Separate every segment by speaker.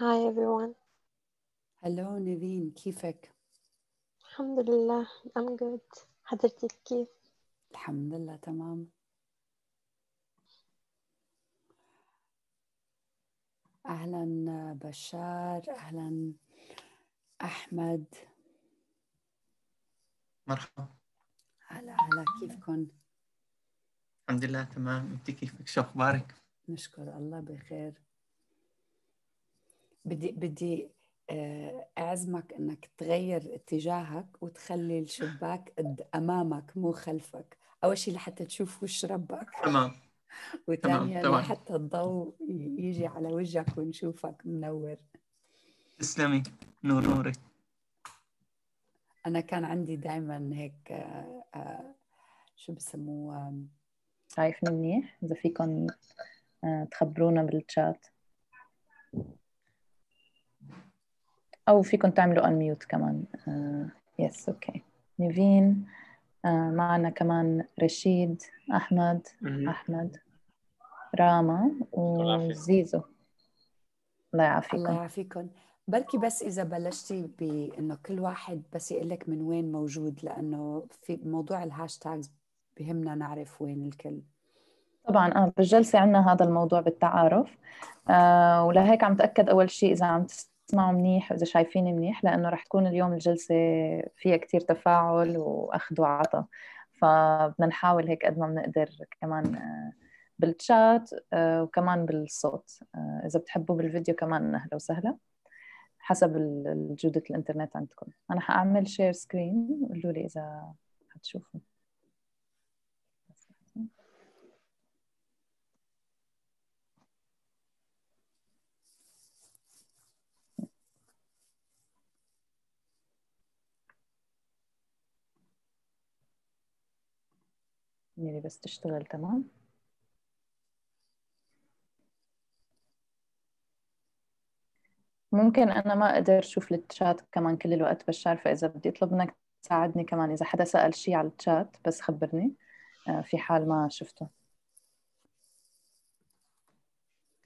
Speaker 1: Hi everyone. Hello Naveen, كيفك؟ الحمد لله I'm good. حضرتك كيف؟ الحمد لله تمام. أهلا بشار أهلا أحمد مرحبا هلا هلا كيفكن؟
Speaker 2: الحمد لله تمام انت
Speaker 1: كيفك شو اخبارك؟ نشكر الله بخير بدي بدي آه، اعزمك انك تغير اتجاهك وتخلي الشباك امامك مو خلفك اول شيء لحتى تشوف وش ربك تمام وثانيا لحتى الضوء يجي على وجهك ونشوفك منور
Speaker 2: تسلمي نور نوري
Speaker 1: انا كان عندي دائما هيك آه، آه، شو بسموه شايفني منيح اذا فيكم تخبرونا بالتشات
Speaker 3: او فيكم تعملوا ان ميوت كمان يس آه، اوكي نيفين آه، معنا كمان رشيد احمد احمد راما وزيزو الله يعافيكم الله
Speaker 1: يعافيكم بركي بس اذا بلشتي بانه كل واحد بس يقول لك من وين موجود لانه في موضوع الهاشتاجز بهمنا نعرف وين الكل طبعا
Speaker 3: اه بالجلسه عندنا هذا الموضوع بالتعارف آه ولهيك عم تاكد اول شيء اذا عم تست... تسمعوا منيح واذا شايفيني منيح لانه رح تكون اليوم الجلسه فيها كثير تفاعل واخذ وعطاء فبدنا نحاول هيك قد ما بنقدر كمان آه، بالتشات آه، وكمان بالصوت آه، اذا بتحبوا بالفيديو كمان اهلا وسهلا حسب جوده الانترنت عندكم انا حاعمل شير سكرين قولوا لي اذا حتشوفوا ميري يعني بس تشتغل تمام ممكن أنا ما أقدر أشوف التشات كمان كل الوقت بس عارفة إذا بدي أطلب منك تساعدني كمان إذا حدا سأل شيء على التشات بس خبرني آه، في حال ما شفته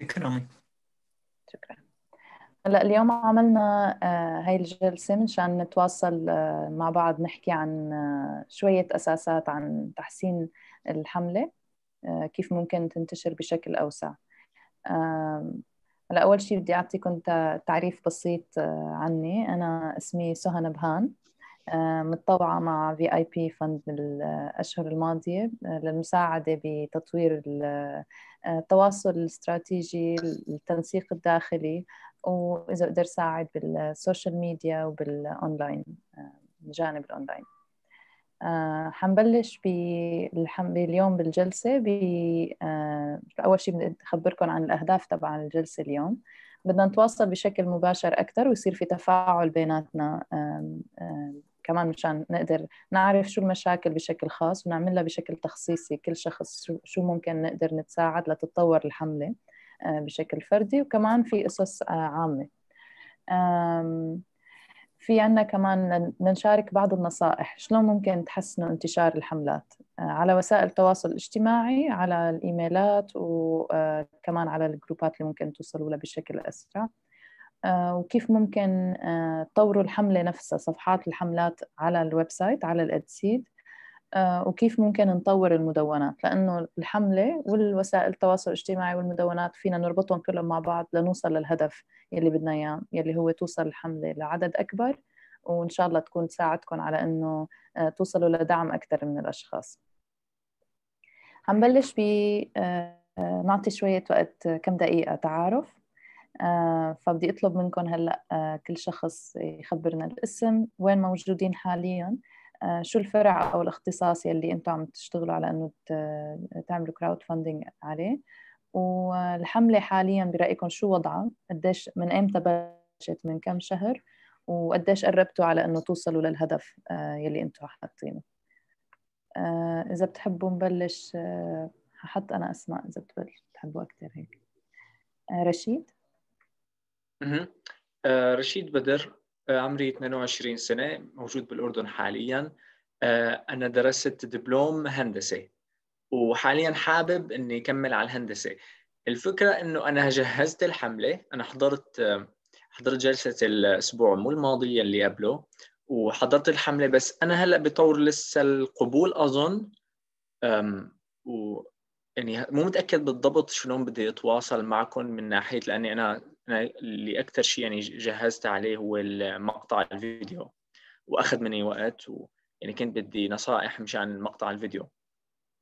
Speaker 3: شكرا شكرا هلا اليوم عملنا آه، هاي الجلسة منشان نتواصل آه، مع بعض نحكي عن آه، شوية أساسات عن تحسين الحملة كيف ممكن تنتشر بشكل أوسع هلا أول شيء بدي أعطيكم تعريف بسيط عني أنا اسمي سهى نبهان متطوعة مع في اي بي فند الأشهر الماضية للمساعدة بتطوير التواصل الاستراتيجي التنسيق الداخلي واذا اقدر ساعد بالسوشيال ميديا وبالاونلاين آه، جانب الاونلاين آه، حنبلش اليوم بالجلسة آه، أول شيء بدي أخبركم عن الأهداف تبع الجلسة اليوم بدنا نتواصل بشكل مباشر أكثر ويصير في تفاعل بيناتنا كمان مشان نقدر نعرف شو المشاكل بشكل خاص ونعملها بشكل تخصيصي كل شخص شو ممكن نقدر نتساعد لتتطور الحملة آه، بشكل فردي وكمان في قصص آه، عامة في عنا كمان نشارك بعض النصائح شلون ممكن تحسنوا انتشار الحملات آه، على وسائل التواصل الاجتماعي على الإيميلات وكمان على الجروبات اللي ممكن توصلوا لها بشكل أسرع وكيف ممكن تطوروا الحملة نفسها صفحات الحملات على الويب سايت على الأدسيد آه، وكيف ممكن نطور المدونات لأنه الحملة والوسائل التواصل الاجتماعي والمدونات فينا نربطهم كلهم مع بعض لنوصل للهدف يلي بدنا إياه يلي هو توصل الحملة لعدد أكبر وإن شاء الله تكون تساعدكم على أنه آه، توصلوا لدعم أكثر من الأشخاص حنبلش ب آه، نعطي شوية وقت كم دقيقة تعارف فبدي أطلب منكم هلأ كل شخص يخبرنا الاسم وين موجودين حالياً آه، شو الفرع او الاختصاص يلي انتم عم تشتغلوا على انه تعملوا كراود فاندنج عليه والحمله حاليا برايكم شو وضعها قديش من امتى بلشت من كم شهر وقديش قربتوا على انه توصلوا للهدف آه، يلي انتم حاطينه آه، اذا بتحبوا نبلش ححط انا اسماء اذا بتحبوا اكثر هيك رشيد
Speaker 4: اها
Speaker 5: رشيد بدر عمري 22 سنة موجود بالأردن حاليا آه، أنا درست دبلوم هندسة وحاليا حابب إني أكمل على الهندسة الفكرة إنه أنا جهزت الحملة أنا حضرت آه، حضرت جلسة الأسبوع مو الماضي اللي قبله وحضرت الحملة بس أنا هلأ بطور لسه القبول أظن و يعني مو متأكد بالضبط شلون بدي أتواصل معكم من ناحية لأني أنا انا اللي اكثر شيء يعني جهزت عليه هو المقطع الفيديو واخذ مني وقت و يعني كنت بدي نصائح مشان مقطع الفيديو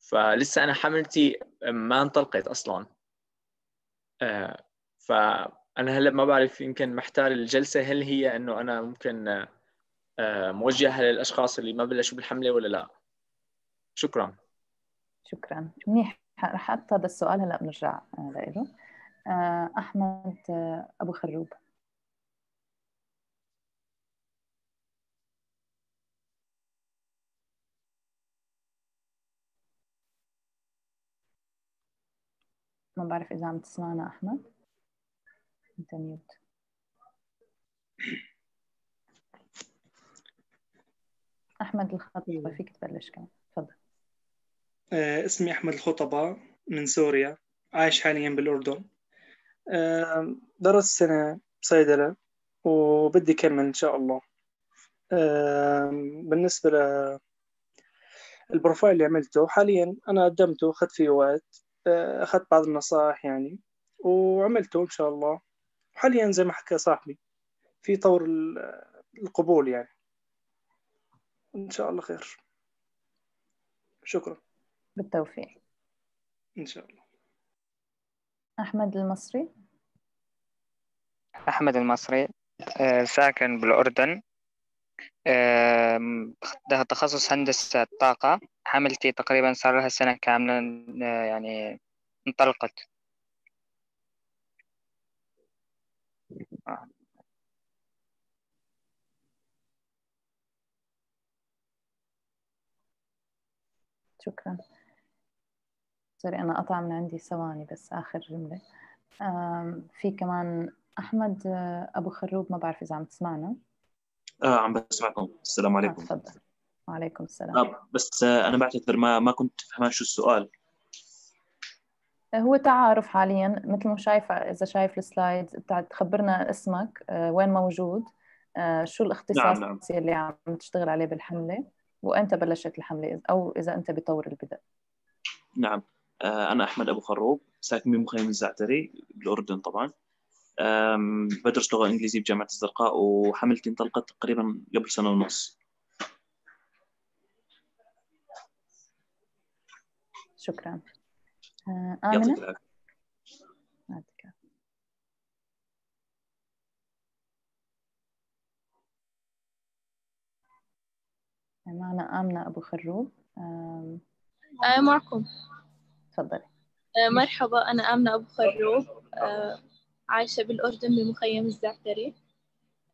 Speaker 5: فلسه انا حملتي ما انطلقت اصلا آه فانا هلا ما بعرف يمكن محتار الجلسه هل هي انه انا ممكن آه, آه، موجهه للاشخاص اللي ما بلشوا بالحمله ولا لا شكرا
Speaker 3: شكرا منيح رح احط هذا السؤال هلا بنرجع آه، لإله آه، أحمد آه، أبو خروب ما بعرف إذا عم تسمعنا أحمد أنت ميوت أحمد الخطبة فيك تبلش كمان تفضل
Speaker 2: آه، اسمي أحمد الخطبة من سوريا عايش حاليا بالأردن درست سنة صيدلة
Speaker 5: وبدي أكمل إن شاء الله
Speaker 2: بالنسبة للبروفايل اللي عملته حاليا أنا قدمته أخذت فيه وقت آه، أخذت بعض النصائح يعني وعملته إن شاء الله حاليا زي ما حكى صاحبي في طور القبول يعني إن شاء الله خير شكرا بالتوفيق إن شاء الله
Speaker 3: أحمد المصري
Speaker 6: أحمد المصري آه، ساكن بالأردن ده تخصص هندسة طاقة حملتي تقريبا صار لها سنة كاملة آه، يعني
Speaker 4: انطلقت
Speaker 3: شكرا سوري أنا قطع من عندي ثواني بس آخر جملة في كمان أحمد آه، أبو خروب ما بعرف إذا عم تسمعنا
Speaker 4: آه عم بسمعكم السلام آه، عليكم تفضل
Speaker 3: وعليكم السلام آه
Speaker 2: بس أنا بعتذر ما ما كنت فهمان شو السؤال
Speaker 3: هو تعارف حاليا مثل ما شايف إذا شايف السلايد تخبرنا اسمك آه، وين موجود شو الاختصاص نعم نعم. اللي عم تشتغل عليه بالحملة وأنت بلشت الحملة أو إذا أنت بطور البدء
Speaker 2: نعم آه، أنا أحمد أبو خروب ساكن بمخيم الزعتري بالأردن طبعا بدرس لغة إنجليزي بجامعة الزرقاء وحملتي انطلقت تقريبا قبل سنة ونص
Speaker 3: شكرا آه، آمنة معنا آمنة أبو خروب آم... أنا معكم تفضلي
Speaker 4: آه، مرحبا أنا آمنة أبو خروب آه، عايشة بالأردن بمخيم الزعتري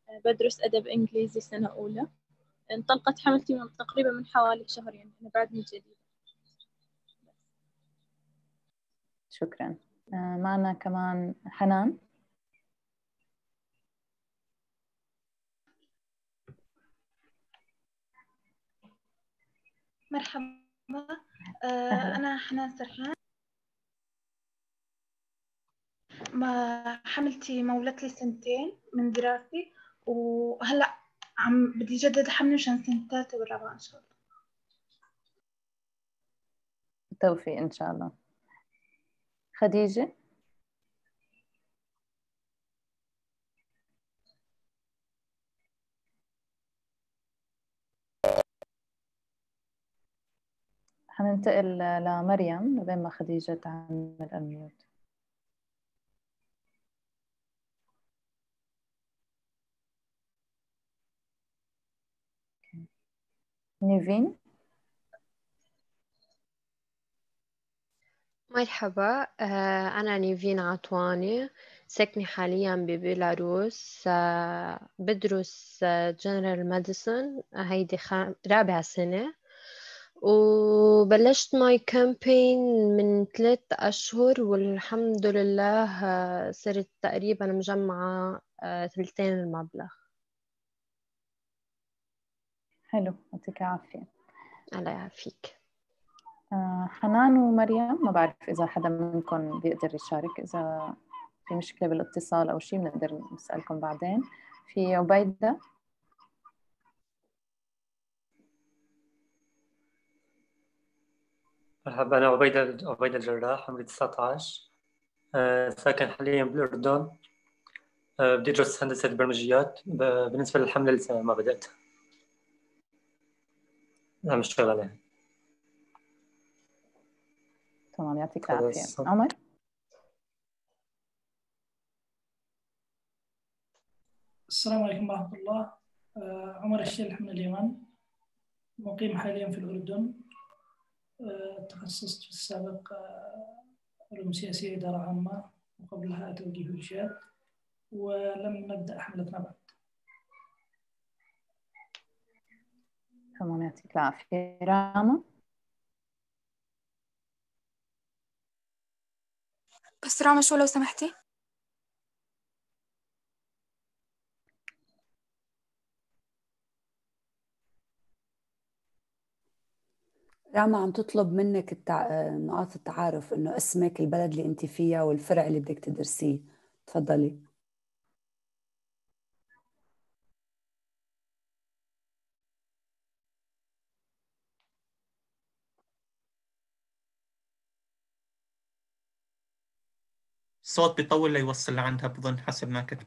Speaker 4: آه، بدرس أدب إنجليزي سنة أولى انطلقت حملتي من تقريبا من حوالي شهر يعني أنا من جديد
Speaker 3: شكرا معنا كمان حنان
Speaker 4: مرحبا أه، أنا حنان سرحان ما حملتي مولت لي سنتين من دراستي وهلا عم بدي جدد حملي مشان سنة الثالثة والرابعة إن شاء الله
Speaker 3: بالتوفيق إن شاء الله خديجة ننتقل لمريم لبين ما خديجة تعمل
Speaker 1: الميوت
Speaker 7: نيفين مرحبا آه، أنا نيفين عطواني ساكنة حاليا ببيلاروس آه، بدرس جنرال آه، ميديسن هيدي رابع سنة وبلشت ماي كامبين من ثلاث أشهر والحمد لله آه، صرت تقريبا مجمعة آه، ثلثين المبلغ
Speaker 3: حلو يعطيك العافية الله يعافيك آه، حنان ومريم ما بعرف إذا حدا منكم بيقدر يشارك إذا في مشكلة بالاتصال أو شيء بنقدر نسألكم بعدين في عبيدة
Speaker 2: مرحبا أنا عبيد عبيد الجراح عمري 19 آه، ساكن حاليا بالأردن آه، بدي أدرس هندسة برمجيات بالنسبة للحملة لسه ما بدأت عم أشتغل عليها يعني.
Speaker 3: تمام يعطيك العافية عمر
Speaker 4: السلام عليكم ورحمة الله آه، عمر الشيخ من اليمن مقيم حاليا في الأردن تخصصت في السابق آه، علوم سياسية إدارة عامة وقبلها توجيه إرشاد ولم نبدأ حملتنا بعد
Speaker 3: تمام يعطيك العافية راما
Speaker 4: بس راما شو لو سمحتي
Speaker 1: راما عم تطلب منك التع... آه، نقاط التعارف انه اسمك البلد اللي انت فيها والفرع اللي بدك تدرسيه تفضلي
Speaker 2: الصوت بيطول ليوصل لعندها بظن حسب ما كتب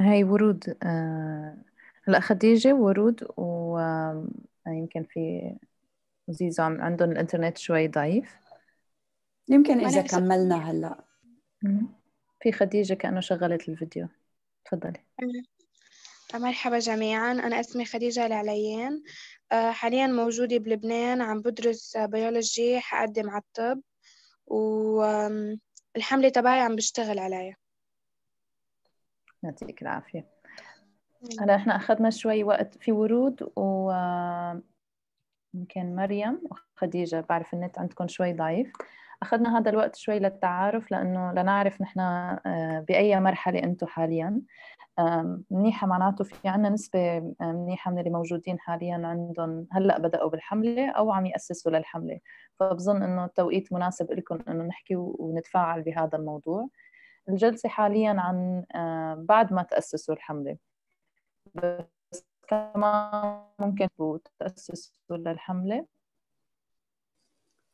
Speaker 3: هاي ورود هلا آه خديجة ورود ويمكن في زيزو عندهم الانترنت شوي ضعيف يمكن اذا كملنا هلا في خديجه كانه شغلت الفيديو تفضلي
Speaker 4: مرحبا جميعا أنا اسمي خديجة العليان أه، حاليا موجودة بلبنان عم بدرس بيولوجي حقدم على الطب والحملة تبعي عم بشتغل عليها
Speaker 3: يعطيك العافية هلا احنا أخذنا شوي وقت في ورود و يمكن مريم وخديجة بعرف النت عندكم شوي ضعيف أخذنا هذا الوقت شوي للتعارف لأنه لنعرف نحن آه، بأي مرحلة أنتم حاليا منيحة معناته في عنا نسبة منيحة من اللي موجودين حاليا عندهم هلأ بدأوا بالحملة أو عم يأسسوا للحملة فبظن أنه التوقيت مناسب لكم أنه نحكي ونتفاعل بهذا الموضوع الجلسة حاليا عن بعد ما تأسسوا الحملة كمان ممكن تأسسوا للحملة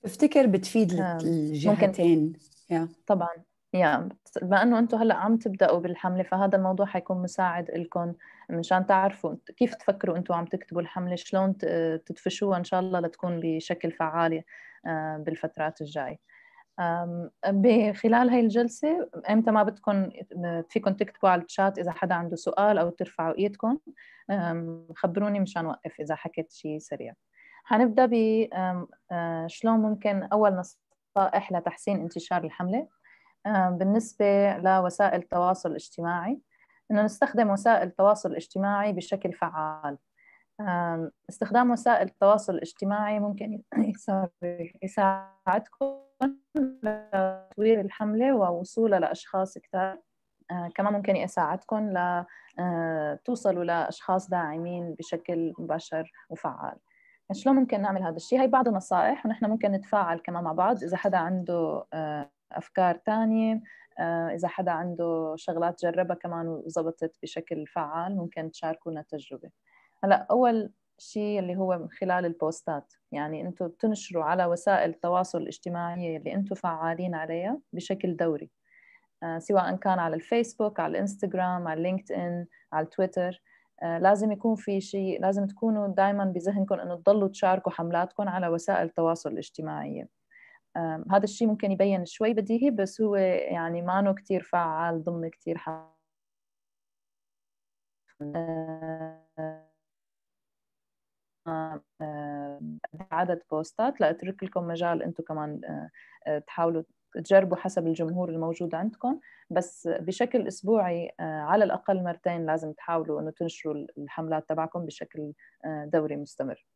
Speaker 1: بفتكر بتفيد آه، الجهتين
Speaker 3: ممكن. Yeah. طبعا يا بما انه انتم هلا عم تبداوا بالحمله فهذا الموضوع حيكون مساعد لكم مشان تعرفوا كيف تفكروا انتم عم تكتبوا الحمله شلون تدفشوها ان شاء الله لتكون بشكل فعال آه، بالفترات الجايه بخلال هاي الجلسة امتى ما بدكم فيكم تكتبوا على الشات إذا حدا عنده سؤال أو ترفعوا إيدكم خبروني مشان أوقف إذا حكيت شيء سريع حنبدأ ب شلون ممكن أول نصائح لتحسين انتشار الحملة بالنسبة لوسائل التواصل الاجتماعي إنه نستخدم وسائل التواصل الاجتماعي بشكل فعال استخدام وسائل التواصل الاجتماعي ممكن يساعدكم لتطوير الحملة ووصولها لأشخاص كثير آه، كمان ممكن يساعدكم لتوصلوا آه، لأشخاص داعمين بشكل مباشر وفعال شلون ممكن نعمل هذا الشيء هي بعض النصائح ونحن ممكن نتفاعل كمان مع بعض إذا حدا عنده آه، أفكار تانية إذا حدا عنده شغلات جربها كمان وزبطت بشكل فعال ممكن تشاركونا التجربة هلا اول شيء اللي هو من خلال البوستات يعني انتم بتنشروا على وسائل التواصل الاجتماعي اللي انتم فعالين عليها بشكل دوري آه، سواء كان على الفيسبوك على الانستغرام على لينكد ان على التويتر آه، لازم يكون في شيء لازم تكونوا دائما بذهنكم انه تضلوا تشاركوا حملاتكم على وسائل التواصل الاجتماعي هذا الشيء ممكن يبين شوي بديهي بس هو يعني مانو كتير فعال ضمن كتير حال آه، عدد بوستات لاترك لكم مجال انتم كمان آه، آه، تحاولوا تجربوا حسب الجمهور الموجود عندكم بس بشكل اسبوعي على الاقل مرتين لازم تحاولوا انه تنشروا الحملات تبعكم بشكل دوري مستمر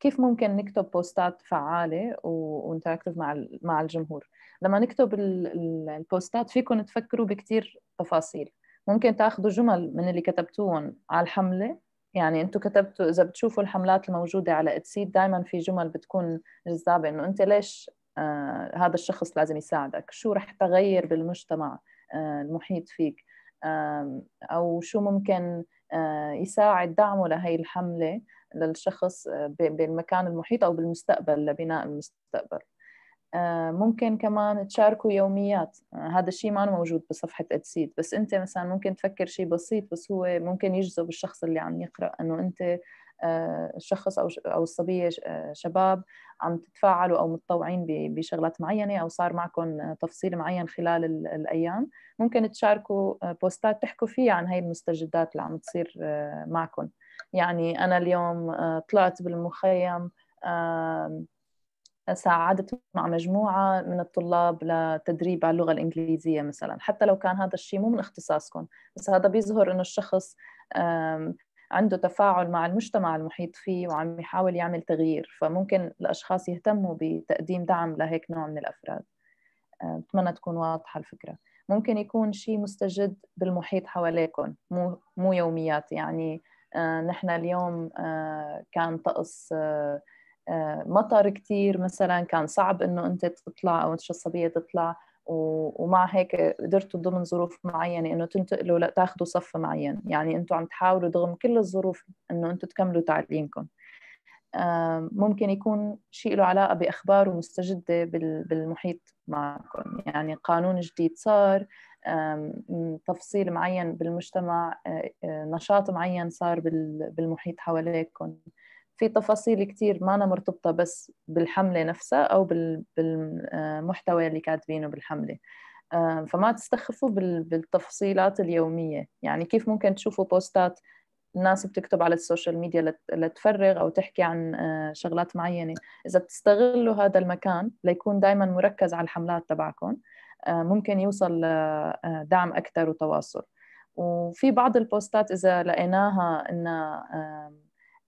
Speaker 3: كيف ممكن نكتب بوستات فعاله وانتراكتيف مع مع الجمهور لما نكتب البوستات فيكم تفكروا بكثير تفاصيل ممكن تاخذوا جمل من اللي كتبتوهم على الحمله يعني انتم كتبتوا اذا بتشوفوا الحملات الموجوده على اتسيد دائما في جمل بتكون جذابه انه انت ليش آه هذا الشخص لازم يساعدك شو رح تغير بالمجتمع آه المحيط فيك آه او شو ممكن آه يساعد دعمه لهي الحمله للشخص آه، بالمكان المحيط او بالمستقبل لبناء المستقبل آه، ممكن كمان تشاركوا يوميات آه، هذا الشيء ما موجود بصفحة أدسيد بس أنت مثلا ممكن تفكر شيء بسيط بس هو ممكن يجذب الشخص اللي عم يقرأ أنه أنت الشخص آه، أو أو الصبية شباب عم تتفاعلوا أو متطوعين بشغلات معينة أو صار معكم تفصيل معين خلال الأيام ممكن تشاركوا بوستات تحكوا فيها عن هاي المستجدات اللي عم تصير معكم يعني أنا اليوم طلعت بالمخيم ساعدت مع مجموعة من الطلاب لتدريب على اللغة الإنجليزية مثلا حتى لو كان هذا الشيء مو من اختصاصكم بس هذا بيظهر إنه الشخص عنده تفاعل مع المجتمع المحيط فيه وعم يحاول يعمل تغيير فممكن الأشخاص يهتموا بتقديم دعم لهيك نوع من الأفراد آه، بتمنى تكون واضحة الفكرة ممكن يكون شيء مستجد بالمحيط حواليكم مو مو يوميات يعني آه، نحن اليوم آه، كان طقس مطر كتير مثلا كان صعب انه انت تطلع او انت الصبيه تطلع ومع هيك قدرتوا ضمن ظروف معينه انه تنتقلوا لتاخذوا صف معين يعني انتم عم تحاولوا ضمن كل الظروف انه انتم تكملوا تعليمكم ممكن يكون شيء له علاقه باخبار ومستجده بالمحيط معكم يعني قانون جديد صار تفصيل معين بالمجتمع آه، آه، نشاط معين صار بالمحيط حواليكم في تفاصيل كتير ما أنا مرتبطة بس بالحملة نفسها أو بالمحتوى اللي كاتبينه بالحملة آه، فما تستخفوا بالتفصيلات اليومية يعني كيف ممكن تشوفوا بوستات الناس بتكتب على السوشيال ميديا لتفرغ أو تحكي عن آه، شغلات معينة إذا بتستغلوا هذا المكان ليكون دايما مركز على الحملات تبعكم آه، ممكن يوصل لدعم أكثر وتواصل وفي بعض البوستات إذا لقيناها إنها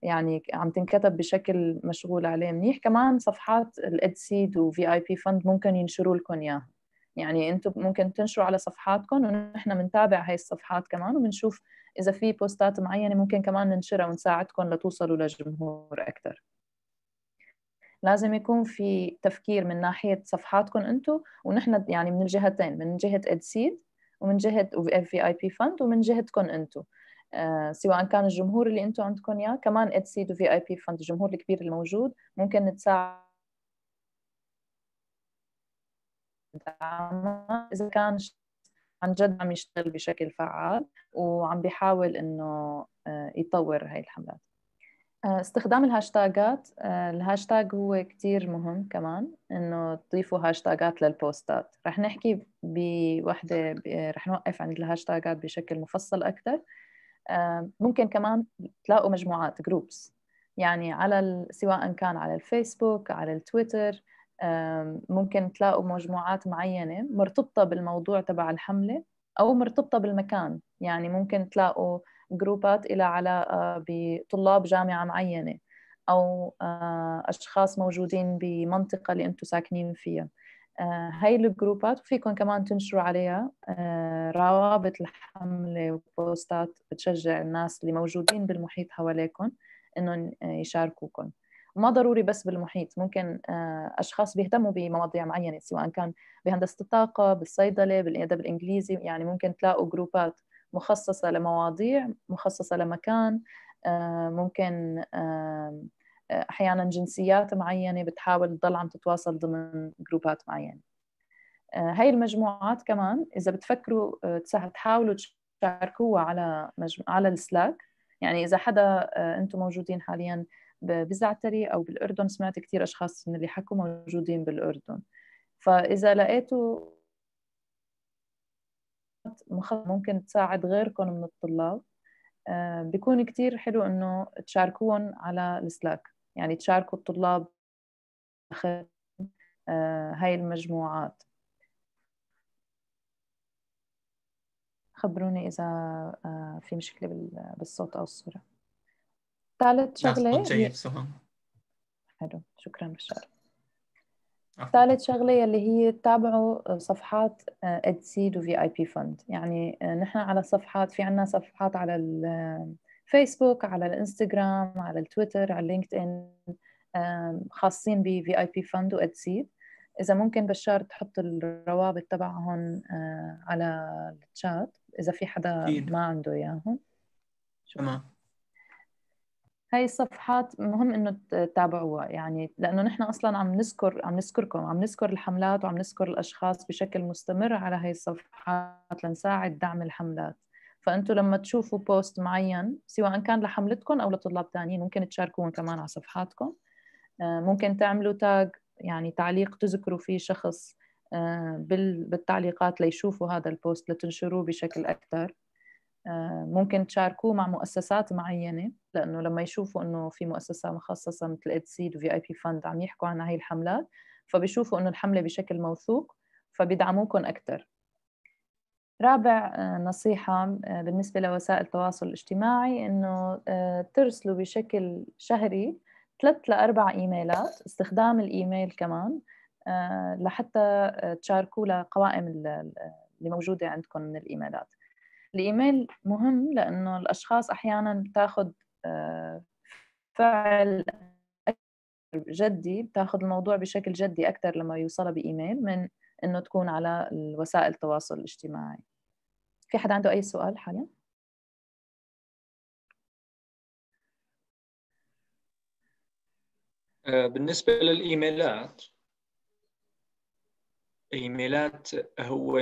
Speaker 3: يعني عم تنكتب بشكل مشغول عليه منيح كمان صفحات سيد وفي اي بي فند ممكن ينشروا لكم اياها يعني انتم ممكن تنشروا على صفحاتكم ونحن بنتابع هاي الصفحات كمان وبنشوف اذا في بوستات معينه ممكن كمان ننشرها ونساعدكم لتوصلوا لجمهور اكثر لازم يكون في تفكير من ناحيه صفحاتكم انتم ونحن يعني من الجهتين من جهه ادسيد ومن جهه في اي بي فند ومن جهتكم انتم آه، سواء كان الجمهور اللي انتم عندكم اياه كمان اتسيد وفي اي بي فند الجمهور الكبير الموجود ممكن نتساعد اذا كان عن جد عم يشتغل بشكل فعال وعم بيحاول انه آه، يطور هاي الحملات آه، استخدام الهاشتاجات الهاشتاج هو كتير مهم كمان انه تضيفوا هاشتاجات للبوستات رح نحكي بوحدة رح نوقف عند الهاشتاجات بشكل مفصل اكثر آه، ممكن كمان تلاقوا مجموعات جروبس يعني على سواء كان على الفيسبوك على التويتر ممكن تلاقوا مجموعات معينة مرتبطة بالموضوع تبع الحملة أو مرتبطة بالمكان يعني ممكن تلاقوا جروبات إلى علاقة بطلاب جامعة معينة أو آه، أشخاص موجودين بمنطقة اللي أنتم ساكنين فيها آه، هاي الجروبات وفيكم كمان تنشروا عليها آه، روابط الحملة وبوستات بتشجع الناس اللي موجودين بالمحيط حواليكم انهم آه، يشاركوكم ما ضروري بس بالمحيط ممكن اشخاص بيهتموا بمواضيع معينه سواء كان بهندسه الطاقه بالصيدله بالادب الانجليزي يعني ممكن تلاقوا جروبات مخصصه لمواضيع مخصصه لمكان ممكن احيانا جنسيات معينه بتحاول تضل عم تتواصل ضمن جروبات معينه آه، هاي المجموعات كمان اذا بتفكروا آه، تحاولوا تشاركوها على مجمو... على السلاك يعني اذا حدا آه، انتم موجودين حاليا بزعتري او بالاردن سمعت كثير اشخاص من اللي حكوا موجودين بالاردن فاذا لقيتوا ممكن تساعد غيركم من الطلاب بيكون كتير حلو انه تشاركوهم على السلاك يعني تشاركوا الطلاب آه، هاي المجموعات خبروني إذا آه، في مشكلة بالصوت أو الصورة ثالث نعم، شغلة جيد حلو شكرا بشار ثالث شغلة اللي هي تتابعوا صفحات ادسيد وفي اي بي فند يعني آه، نحن على صفحات في عنا صفحات على فيسبوك على الانستغرام على التويتر على لينكد ان خاصين ب في اي بي فند وادسيد اذا ممكن بشار تحط الروابط تبعهم آه، على الشات اذا في حدا ما عنده
Speaker 1: اياهم تمام
Speaker 3: هاي الصفحات مهم انه تتابعوها يعني لانه نحن اصلا عم نذكر عم نذكركم عم نذكر الحملات وعم نذكر الاشخاص بشكل مستمر على هاي الصفحات لنساعد دعم الحملات فانتم لما تشوفوا بوست معين سواء كان لحملتكم او لطلاب ثانيين ممكن تشاركون كمان على صفحاتكم آه، ممكن تعملوا تاج يعني تعليق تذكروا فيه شخص آه، بالتعليقات ليشوفوا هذا البوست لتنشروه بشكل اكثر آه، ممكن تشاركوه مع مؤسسات معينة لأنه لما يشوفوا أنه في مؤسسة مخصصة مثل إدسيد وفي آي بي فند عم يحكوا عن هاي الحملات فبيشوفوا أنه الحملة بشكل موثوق فبيدعموكم أكثر رابع آه، نصيحة آه، بالنسبة لوسائل التواصل الاجتماعي إنه آه، ترسلوا بشكل شهري ثلاث لأربع إيميلات استخدام الإيميل كمان لحتى تشاركوا لقوائم اللي موجودة عندكم من الإيميلات الإيميل مهم لأنه الأشخاص أحيانا بتاخد فعل جدي بتاخذ الموضوع بشكل جدي اكثر لما يوصلها بايميل من انه تكون على وسائل التواصل الاجتماعي في حد عنده اي سؤال حاليا
Speaker 4: آه، بالنسبه للايميلات
Speaker 5: ايميلات هو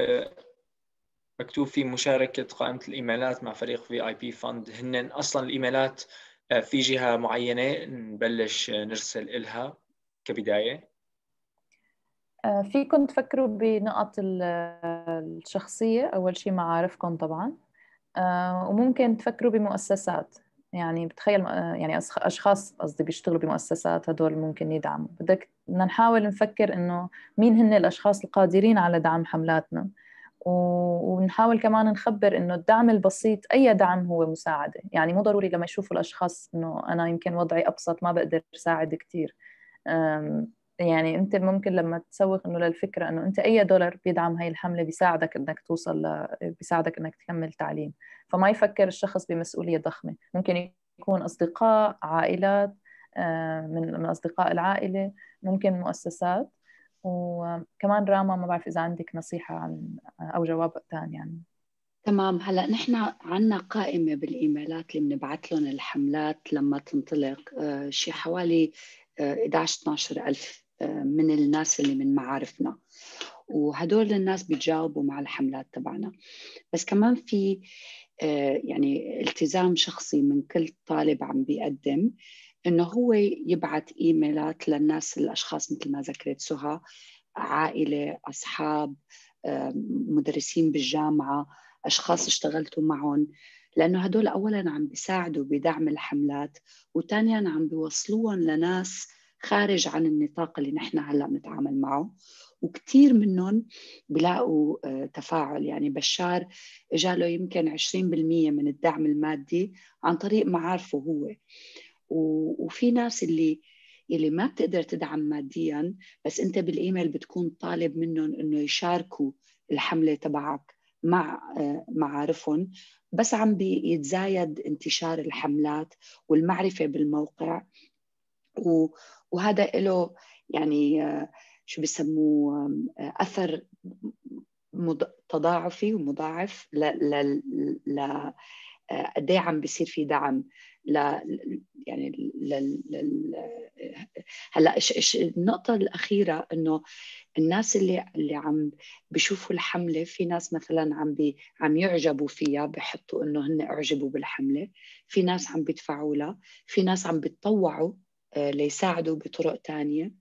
Speaker 5: مكتوب في مشاركه قائمه الايميلات مع فريق في اي بي فند هن اصلا الايميلات آه، في جهه معينه نبلش نرسل الها كبدايه
Speaker 3: آه، فيكم تفكروا بنقط الشخصية أول شيء معارفكم طبعا آه، وممكن تفكروا بمؤسسات يعني بتخيل آه، يعني أشخاص قصدي بيشتغلوا بمؤسسات هدول ممكن يدعموا بدك بدنا نحاول نفكر إنه مين هن الأشخاص القادرين على دعم حملاتنا ونحاول كمان نخبر انه الدعم البسيط اي دعم هو مساعده يعني مو ضروري لما يشوفوا الاشخاص انه انا يمكن وضعي ابسط ما بقدر اساعد كثير يعني انت ممكن لما تسوق انه للفكره انه انت اي دولار بيدعم هاي الحمله بيساعدك انك توصل ل... بيساعدك انك تكمل تعليم فما يفكر الشخص بمسؤوليه ضخمه ممكن يكون اصدقاء عائلات آه، من من اصدقاء العائله ممكن مؤسسات وكمان راما ما بعرف اذا عندك نصيحه عن او جواب ثاني يعني تمام هلا نحن
Speaker 1: عنا قائمه بالايميلات اللي بنبعث لهم الحملات لما تنطلق آه، شي حوالي 11 آه، 12 ألف من الناس اللي من معارفنا وهدول الناس بيتجاوبوا مع الحملات تبعنا بس كمان في آه، يعني التزام شخصي من كل طالب عم بيقدم انه هو يبعث ايميلات للناس الاشخاص مثل ما ذكرت سهى عائله اصحاب آه، مدرسين بالجامعه اشخاص اشتغلتوا معهم لانه هدول اولا عم بيساعدوا بدعم الحملات وثانيا عم بيوصلوهم لناس خارج عن النطاق اللي نحن هلا بنتعامل معه وكثير منهم بلاقوا آه، تفاعل يعني بشار اجى له يمكن 20% من الدعم المادي عن طريق معارفه هو وفي ناس اللي اللي ما بتقدر تدعم ماديا بس انت بالايميل بتكون طالب منهم انه يشاركوا الحمله تبعك مع آه، معارفهم بس عم بيتزايد انتشار الحملات والمعرفه بالموقع وهذا له يعني آه، شو بسموه آه، اثر تضاعفي ومضاعف ل ل ل قد إيه عم بيصير في دعم ل يعني ل ل هلا النقطه الاخيره انه الناس اللي اللي عم بيشوفوا الحمله في ناس مثلا عم بي عم يعجبوا فيها بحطوا انه هن اعجبوا بالحمله في ناس عم بيدفعوا لها في ناس عم بيتطوعوا آه، ليساعده بطرق تانية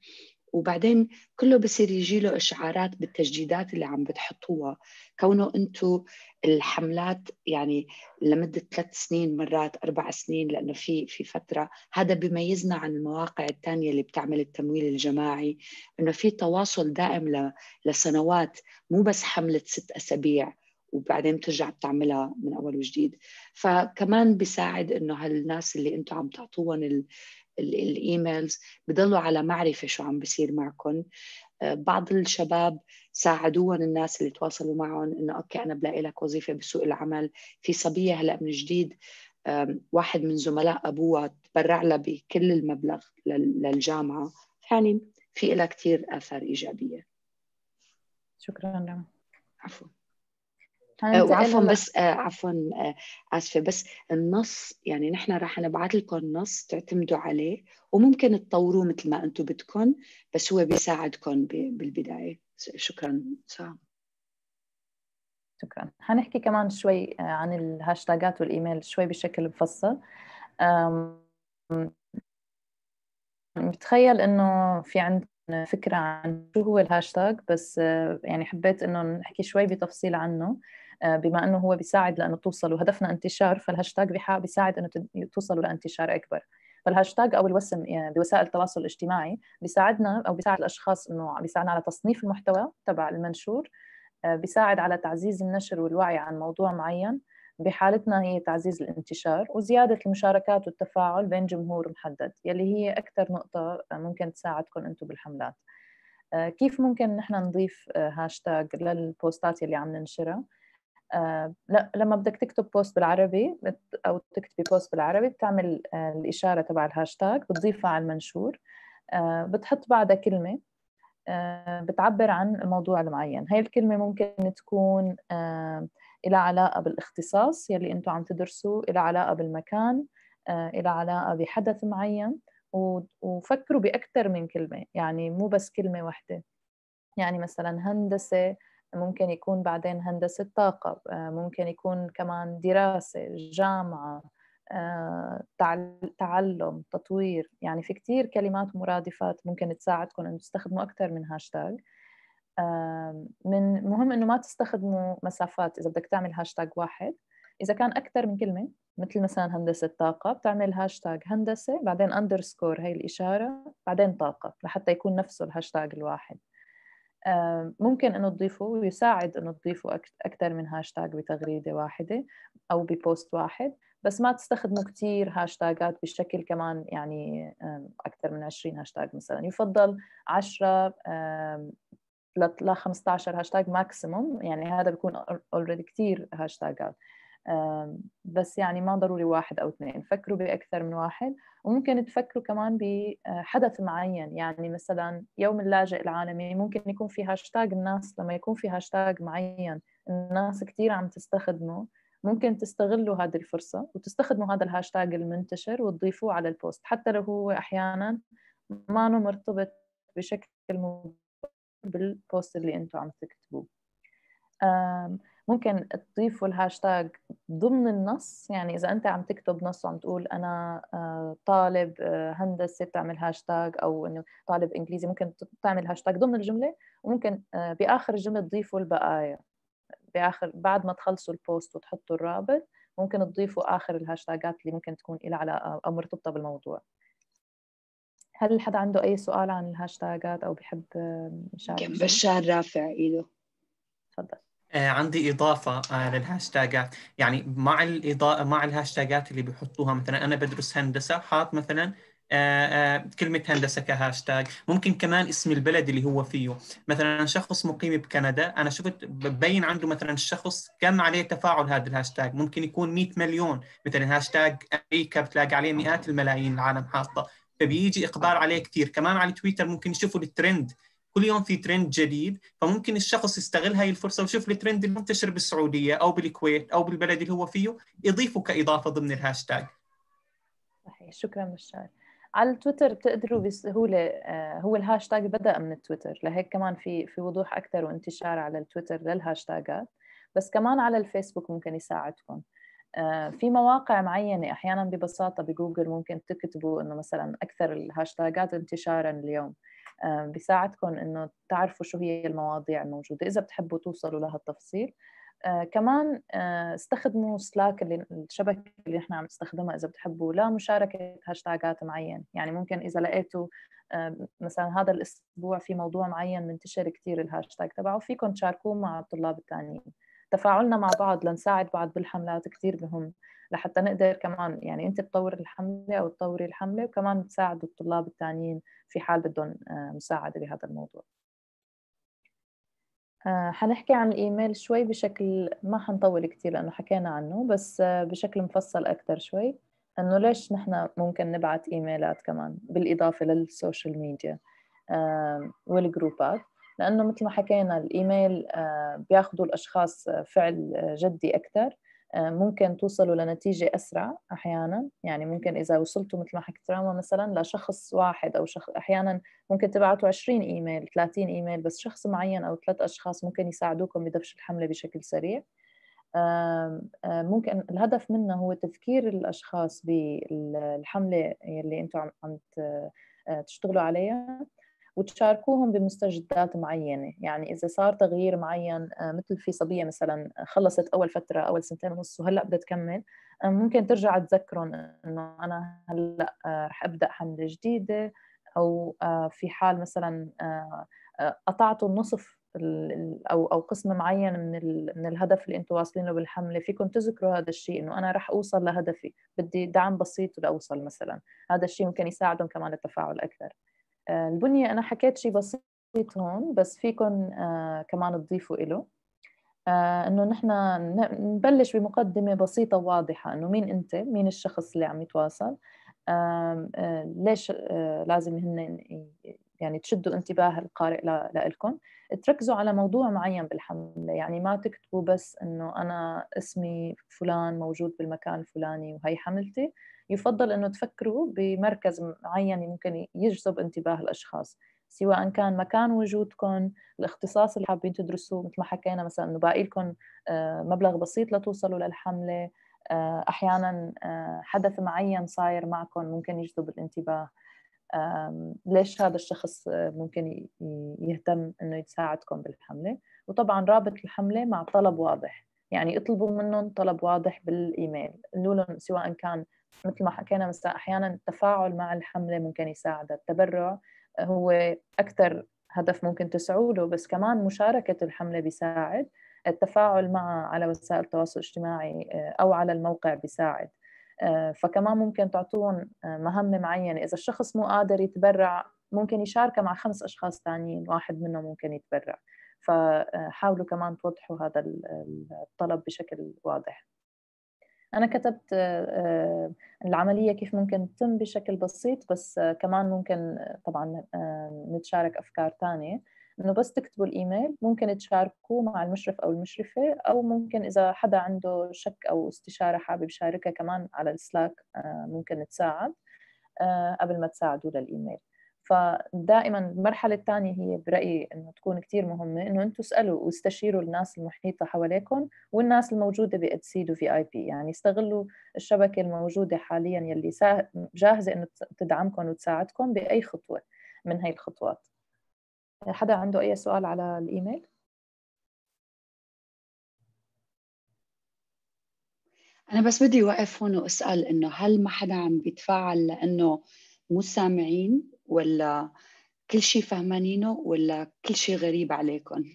Speaker 1: وبعدين كله بصير يجي له اشعارات بالتجديدات اللي عم بتحطوها كونه انتم الحملات يعني لمده ثلاث سنين مرات اربع سنين لانه في في فتره هذا بيميزنا عن المواقع الثانيه اللي بتعمل التمويل الجماعي انه في تواصل دائم لسنوات مو بس حمله ست اسابيع وبعدين بترجع بتعملها من اول وجديد فكمان بيساعد انه هالناس اللي انتم عم تعطوهم الايميلز بضلوا على معرفه شو عم بيصير معكم آه، بعض الشباب ساعدوهم الناس اللي تواصلوا معهم انه اوكي انا بلاقي لك وظيفه بسوق العمل في صبيه هلا من جديد واحد من زملاء ابوها تبرع لها بكل المبلغ للجامعه يعني في لها كثير اثار ايجابيه شكرا لك عفوا آه، وعفوا بس آه، عفوا آه، اسفه بس النص يعني نحن رح نبعث لكم نص تعتمدوا عليه وممكن تطوروه مثل ما انتم بدكم بس هو بيساعدكم بالبدايه شكرا سام شكرا
Speaker 3: حنحكي كمان شوي عن الهاشتاجات والايميل شوي بشكل مفصل بتخيل انه في عندنا فكره عن شو هو الهاشتاج بس يعني حبيت انه نحكي شوي بتفصيل عنه آه، بما انه هو بيساعد لانه توصلوا وهدفنا انتشار فالهاشتاج بيساعد انه توصلوا لانتشار اكبر فالهاشتاج او الوسم آه، بوسائل التواصل الاجتماعي بيساعدنا او بيساعد الاشخاص انه بيساعدنا على تصنيف المحتوى تبع المنشور آه، بيساعد على تعزيز النشر والوعي عن موضوع معين بحالتنا هي تعزيز الانتشار وزيادة المشاركات والتفاعل بين جمهور محدد يلي هي أكثر نقطة ممكن تساعدكم أنتم بالحملات كيف ممكن نحن نضيف هاشتاج للبوستات يلي عم ننشرها آه، لما بدك تكتب بوست بالعربي او تكتبي بوست بالعربي بتعمل آه، الاشاره تبع الهاشتاج بتضيفها على المنشور آه، بتحط بعدها كلمه بتعبر عن الموضوع المعين هاي الكلمه ممكن تكون إلى علاقة بالاختصاص يلي أنتم عم تدرسوا إلى علاقة بالمكان إلى علاقة بحدث معين وفكروا بأكثر من كلمة يعني مو بس كلمة واحدة يعني مثلا هندسة ممكن يكون بعدين هندسة طاقة آه، ممكن يكون كمان دراسة جامعة آه، تعلم تطوير يعني في كتير كلمات مرادفات ممكن تساعدكم أن تستخدموا أكثر من هاشتاج آه، من مهم أنه ما تستخدموا مسافات إذا بدك تعمل هاشتاج واحد إذا كان أكثر من كلمة مثل مثلا هندسة طاقة بتعمل هاشتاج هندسة بعدين أندرسكور هي الإشارة بعدين طاقة لحتى يكون نفسه الهاشتاج الواحد آه، ممكن انه تضيفوا ويساعد انه تضيفوا اكثر من هاشتاج بتغريده واحده او ببوست واحد بس ما تستخدموا كثير هاشتاجات بشكل كمان يعني اكثر من 20 هاشتاج مثلا يفضل 10 ل 15 هاشتاج ماكسيموم يعني هذا بيكون اوريدي كثير هاشتاجات بس يعني ما ضروري واحد أو اثنين فكروا بأكثر من واحد وممكن تفكروا كمان بحدث آه، معين يعني مثلا يوم اللاجئ العالمي ممكن يكون في هاشتاج الناس لما يكون في هاشتاج معين الناس كثير عم تستخدمه ممكن تستغلوا هذه الفرصة وتستخدموا هذا الهاشتاج المنتشر وتضيفوه على البوست حتى لو هو أحيانا ما مرتبط بشكل مباشر بالبوست اللي أنتم عم تكتبوه ممكن تضيفوا الهاشتاج ضمن النص يعني اذا انت عم تكتب نص وعم تقول انا آه، طالب آه، هندسه بتعمل هاشتاج او انه طالب انجليزي ممكن تعمل هاشتاج ضمن الجمله وممكن آه، باخر الجمله تضيفوا البقايا باخر بعد ما تخلصوا البوست وتحطوا الرابط ممكن تضيفوا اخر الهاشتاجات اللي ممكن تكون لها علاقه او مرتبطه بالموضوع هل حدا عنده اي سؤال عن الهاشتاجات او بحب مشاركه بشار
Speaker 1: رافع ايده
Speaker 2: تفضل آه، عندي إضافة آه، للهاشتاجات يعني مع الإضاءة مع الهاشتاجات اللي بيحطوها مثلا أنا بدرس هندسة حاط مثلا آه، كلمة هندسة كهاشتاج ممكن كمان اسم البلد اللي هو فيه مثلا شخص مقيم بكندا أنا شفت ببين عنده مثلا الشخص كم عليه تفاعل هذا الهاشتاج ممكن يكون 100 مليون مثلا هاشتاج أمريكا بتلاقي عليه مئات الملايين العالم حاطة فبيجي إقبال عليه كثير كمان على تويتر ممكن يشوفوا الترند كل يوم في ترند جديد فممكن الشخص يستغل هاي الفرصه ويشوف الترند المنتشر بالسعوديه او بالكويت او بالبلد اللي هو فيه يضيفه كاضافه ضمن الهاشتاج
Speaker 3: صحيح شكرا مشار على التويتر بتقدروا بسهوله هو الهاشتاج آه، بدا من التويتر لهيك كمان في في وضوح اكثر وانتشار على التويتر للهاشتاجات بس كمان على الفيسبوك ممكن يساعدكم آه، في مواقع معينة أحيانا ببساطة بجوجل ممكن تكتبوا إنه مثلا أكثر الهاشتاجات انتشارا اليوم آه، بيساعدكم انه تعرفوا شو هي المواضيع الموجوده اذا بتحبوا توصلوا لهالتفصيل آه كمان آه استخدموا سلاك اللي الشبكه اللي نحن عم نستخدمها اذا بتحبوا لمشاركه هاشتاجات معين يعني ممكن اذا لقيتوا آه مثلا هذا الاسبوع في موضوع معين منتشر كثير الهاشتاج تبعه فيكم تشاركوه مع الطلاب الثانيين تفاعلنا مع بعض لنساعد بعض بالحملات كثير مهم لحتى نقدر كمان يعني انت تطور الحمله او تطوري الحمله وكمان تساعد الطلاب الثانيين في حال بدهم آه، مساعده بهذا الموضوع آه، حنحكي عن الايميل شوي بشكل ما حنطول كثير لانه حكينا عنه بس آه، بشكل مفصل اكثر شوي انه ليش نحن ممكن نبعث ايميلات كمان بالاضافه للسوشيال ميديا والجروبات لانه مثل ما حكينا الايميل بياخذوا الاشخاص فعل جدي اكثر آه، ممكن توصلوا لنتيجة أسرع أحيانا يعني ممكن إذا وصلتوا مثل ما حكيت راما مثلا لشخص واحد أو شخص أحيانا ممكن تبعتوا 20 إيميل 30 إيميل بس شخص معين أو ثلاث أشخاص ممكن يساعدوكم بدفش الحملة بشكل سريع آه، ممكن الهدف منه هو تذكير الأشخاص بالحملة اللي أنتم عم آه، تشتغلوا عليها وتشاركوهم بمستجدات معينه يعني اذا صار تغيير معين آه، مثل في صبيه مثلا آه، خلصت اول فتره اول سنتين ونص وهلا بدها تكمل آه، ممكن ترجع تذكرهم انه انا هلا رح ابدا حمله جديده او في حال مثلا قطعتوا النصف او او قسم معين من من الهدف اللي انتم واصلين له بالحمله فيكم تذكروا هذا الشيء انه انا راح اوصل لهدفي بدي دعم بسيط لاوصل مثلا هذا الشيء ممكن يساعدهم كمان للتفاعل اكثر آه، البنية أنا حكيت شيء بسيط هون بس فيكم آه، كمان تضيفوا إله آه، إنه نحن نبلش بمقدمة بسيطة وواضحة إنه مين أنت مين الشخص اللي عم يتواصل ليش لازم هن يعني تشدوا انتباه القارئ لإلكم تركزوا على موضوع معين بالحملة يعني ما تكتبوا بس إنه أنا اسمي فلان موجود بالمكان الفلاني وهي حملتي يفضل أنه تفكروا بمركز معين ممكن يجذب انتباه الأشخاص سواء كان مكان وجودكم الاختصاص اللي حابين تدرسوه مثل ما حكينا مثلا انه باقي لكم آه، مبلغ بسيط لتوصلوا للحمله آه، احيانا آه، حدث معين صاير معكم ممكن يجذب الانتباه ليش هذا الشخص ممكن يهتم انه يساعدكم بالحمله وطبعا رابط الحمله مع طلب واضح يعني اطلبوا منهم طلب واضح بالايميل قولوا لهم سواء كان مثل ما حكينا مساء احيانا التفاعل مع الحمله ممكن يساعد التبرع آه، هو اكثر هدف ممكن تسعوا له بس كمان مشاركه الحمله بيساعد التفاعل معها على وسائل التواصل الاجتماعي آه، او على الموقع بيساعد آه، فكمان ممكن تعطون مهمة معينة إذا الشخص مو قادر يتبرع ممكن يشاركه مع خمس أشخاص ثانيين واحد منهم ممكن يتبرع فحاولوا كمان توضحوا هذا الطلب بشكل واضح انا كتبت آه، العمليه كيف ممكن تتم بشكل بسيط بس آه، كمان ممكن آه، طبعا نتشارك افكار ثانيه انه بس تكتبوا الايميل ممكن تشاركوه مع المشرف او المشرفه او ممكن اذا حدا عنده شك او استشاره حابب يشاركها كمان على السلاك ممكن تساعد قبل ما تساعدوا للايميل فدائما المرحلة الثانية هي برأيي إنه تكون كثير مهمة إنه أنتم اسألوا واستشيروا الناس المحيطة حواليكم والناس الموجودة بإدسيد وفي آي بي يعني استغلوا الشبكة الموجودة حاليا يلي جاهزة إنه تدعمكم وتساعدكم بأي خطوة من هاي الخطوات حدا عنده أي سؤال على الإيميل؟
Speaker 1: أنا بس بدي وقف هون وأسأل إنه هل ما حدا عم بيتفاعل لأنه مو سامعين ولا كل شيء فهمانينه ولا كل شيء غريب عليكم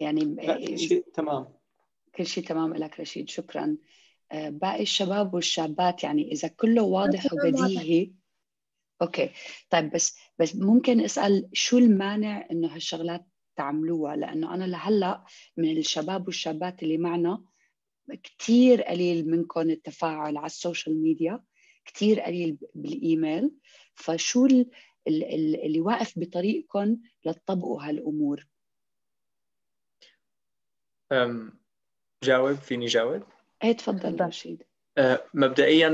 Speaker 1: يعني كل إيه، شيء تمام كل شيء تمام لك رشيد شكرا آه، باقي الشباب والشابات يعني اذا كله واضح وبديهي اوكي طيب بس بس ممكن اسال شو المانع انه هالشغلات تعملوها لانه انا لهلا من الشباب والشابات اللي معنا كثير قليل منكم التفاعل على السوشيال ميديا كثير قليل بالايميل فشو اللي واقف بطريقكم لتطبقوا هالامور؟
Speaker 5: جاوب فيني جاوب؟
Speaker 1: ايه تفضل رشيد أه،
Speaker 5: مبدئيا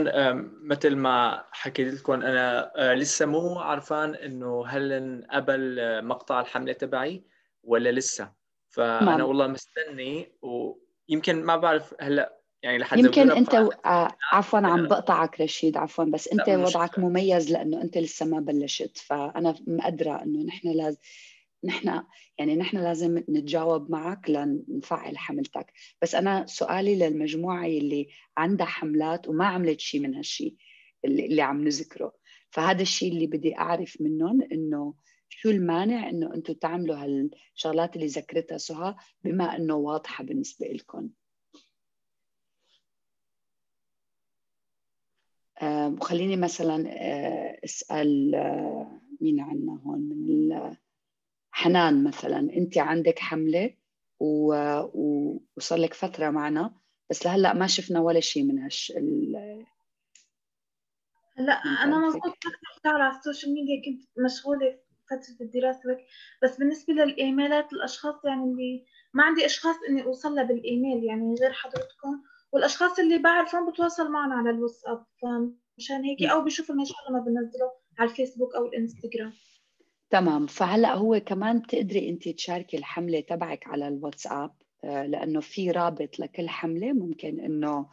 Speaker 5: مثل ما حكيت لكم انا أه، لسه مو عرفان انه هل انقبل أه، مقطع الحمله تبعي ولا لسه فانا نعم. والله مستني ويمكن ما بعرف هلا يعني لحد يمكن انت و...
Speaker 1: آه، عفوا آه، عم بقطعك رشيد عفوا بس انت وضعك شكرا. مميز لانه انت لسه ما بلشت فانا مقدره انه نحن لازم نحن يعني نحن لازم نتجاوب معك لنفعل حملتك بس انا سؤالي للمجموعه اللي عندها حملات وما عملت شيء من هالشيء اللي, اللي عم نذكره فهذا الشيء اللي بدي اعرف منهم انه شو المانع انه انتم تعملوا هالشغلات اللي ذكرتها سهى بما انه واضحه بالنسبه لكم آه، وخليني مثلا آه، اسال آه، مين عندنا هون من حنان مثلا انت عندك حمله وصار لك فتره معنا بس لهلا ما شفنا ولا شيء من هالش
Speaker 4: هلا انا مضبوط كثير على السوشيال ميديا كنت مشغوله فتره الدراسه وك. بس بالنسبه للايميلات الاشخاص يعني اللي ما عندي اشخاص اني اوصل لها بالايميل يعني غير حضرتكم والاشخاص اللي بعرفهم بتواصل معهم على الواتساب مشان هيك او شاء الله لما بنزله على الفيسبوك او الانستغرام
Speaker 1: تمام فهلا هو كمان بتقدري انت تشاركي الحمله تبعك على الواتساب آه، لانه في رابط لكل حمله ممكن انه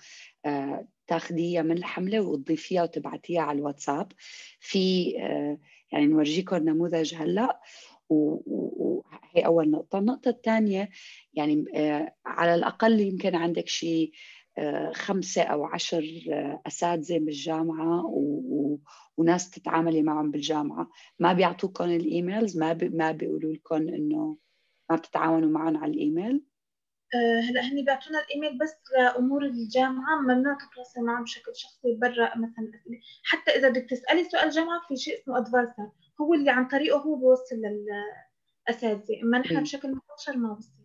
Speaker 1: آه، تاخديها من الحمله وتضيفيها وتبعتيها على الواتساب في آه، يعني نورجيكم نموذج هلا وهي اول نقطه النقطه الثانيه يعني على الاقل يمكن عندك شيء خمسة أو عشر أساتذة بالجامعة و... وناس تتعاملي معهم بالجامعة ما بيعطوكم الإيميلز ما بي... ما بيقولوا لكم إنه ما بتتعاونوا معهم على الإيميل
Speaker 4: أه، هلا هني بيعطونا الايميل بس لامور الجامعه ممنوع تتواصل معهم بشكل شخصي برا مثلا حتى اذا بدك تسالي سؤال جامعه في شيء اسمه ادفايسر هو اللي عن طريقه هو بوصل للاساتذه اما نحن بشكل مباشر
Speaker 1: ما بوصل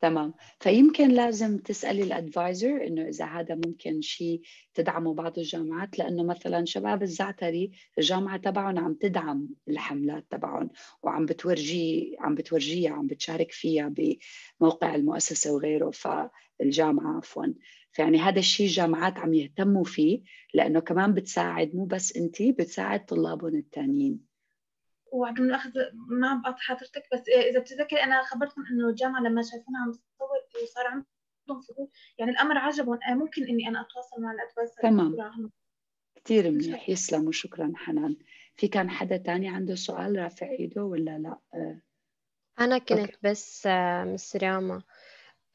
Speaker 1: تمام فيمكن لازم تسالي الادفايزر انه اذا هذا ممكن شيء تدعمه بعض الجامعات لانه مثلا شباب الزعتري الجامعه تبعهم عم تدعم الحملات تبعهم وعم بتورجي عم بتورجيها عم بتشارك فيها بموقع المؤسسه وغيره فالجامعه عفوا فيعني هذا الشيء الجامعات عم يهتموا فيه لانه كمان بتساعد مو بس انت بتساعد طلابهم الثانيين
Speaker 4: وعدم الاخذ ما عم بقطع حضرتك بس اذا بتذكر انا خبرتهم انه الجامعه لما شافونا عم بصور وصار عندهم فضول يعني الامر عجبهم ممكن اني انا اتواصل مع الادفايسر تمام
Speaker 1: كثير منيح يسلموا شكرا حنان في كان
Speaker 7: حدا تاني عنده سؤال رافع ايده ولا لا آه. انا كنت أوكي. بس آه، مس راما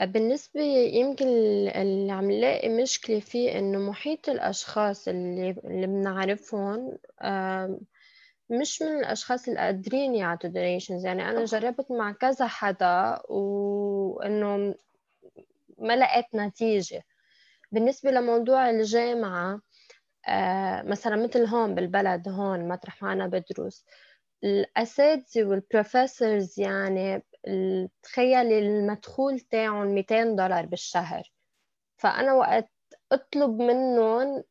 Speaker 7: بالنسبة يمكن اللي عم نلاقي مشكلة فيه إنه محيط الأشخاص اللي اللي بنعرفهم مش من الأشخاص اللي قادرين يعطوا دونيشنز يعني أنا جربت مع كذا حدا وإنه ما لقيت نتيجة بالنسبة لموضوع الجامعة آه، مثلا مثل هون بالبلد هون مطرح ما أنا بدرس الأساتذة والبروفيسورز يعني تخيلي المدخول تاعهم 200 دولار بالشهر فأنا وقت أطلب منهم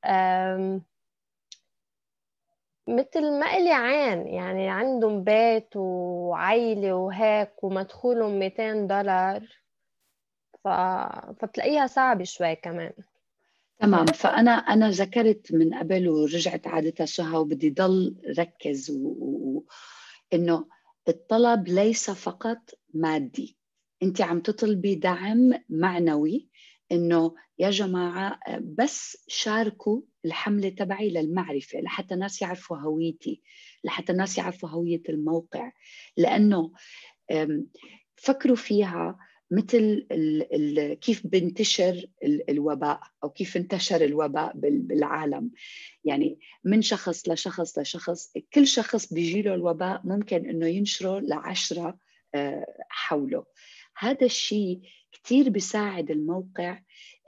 Speaker 7: مثل ما إلي عين يعني عندهم بيت وعيلة وهيك ومدخولهم 200 دولار ف... فبتلاقيها صعبة شوي كمان
Speaker 1: تمام فأنا أنا ذكرت من قبل ورجعت عادتها شهى وبدي ضل ركز و... و... إنه الطلب ليس فقط مادي أنت عم تطلبي دعم معنوي إنه يا جماعة بس شاركوا الحملة تبعي للمعرفة لحتى الناس يعرفوا هويتي لحتى الناس يعرفوا هوية الموقع لأنه فكروا فيها مثل الـ الـ كيف بنتشر الوباء او كيف انتشر الوباء بالعالم يعني من شخص لشخص لشخص كل شخص بيجيله الوباء ممكن انه ينشره لعشره أه، حوله هذا الشيء كثير بيساعد الموقع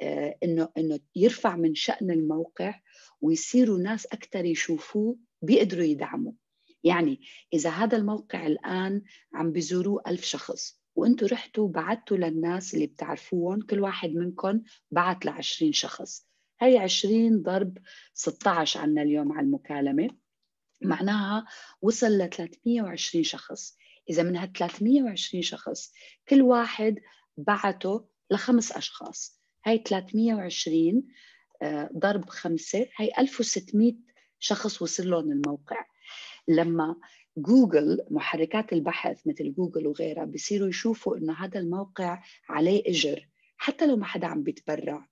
Speaker 1: أه، انه انه يرفع من شان الموقع ويصيروا ناس أكثر يشوفوه بيقدروا يدعموا يعني إذا هذا الموقع الآن عم بزوروه ألف شخص وانتوا رحتوا بعتوا للناس اللي بتعرفوهم كل واحد منكم بعت ل 20 شخص هي 20 ضرب 16 عنا اليوم على المكالمة معناها وصل ل 320 شخص إذا من هال 320 شخص كل واحد بعته لخمس أشخاص هاي 320 ضرب خمسة هي 1600 شخص وصل لهم الموقع لما جوجل محركات البحث مثل جوجل وغيرها بيصيروا يشوفوا انه هذا الموقع عليه اجر حتى لو ما حدا عم بيتبرع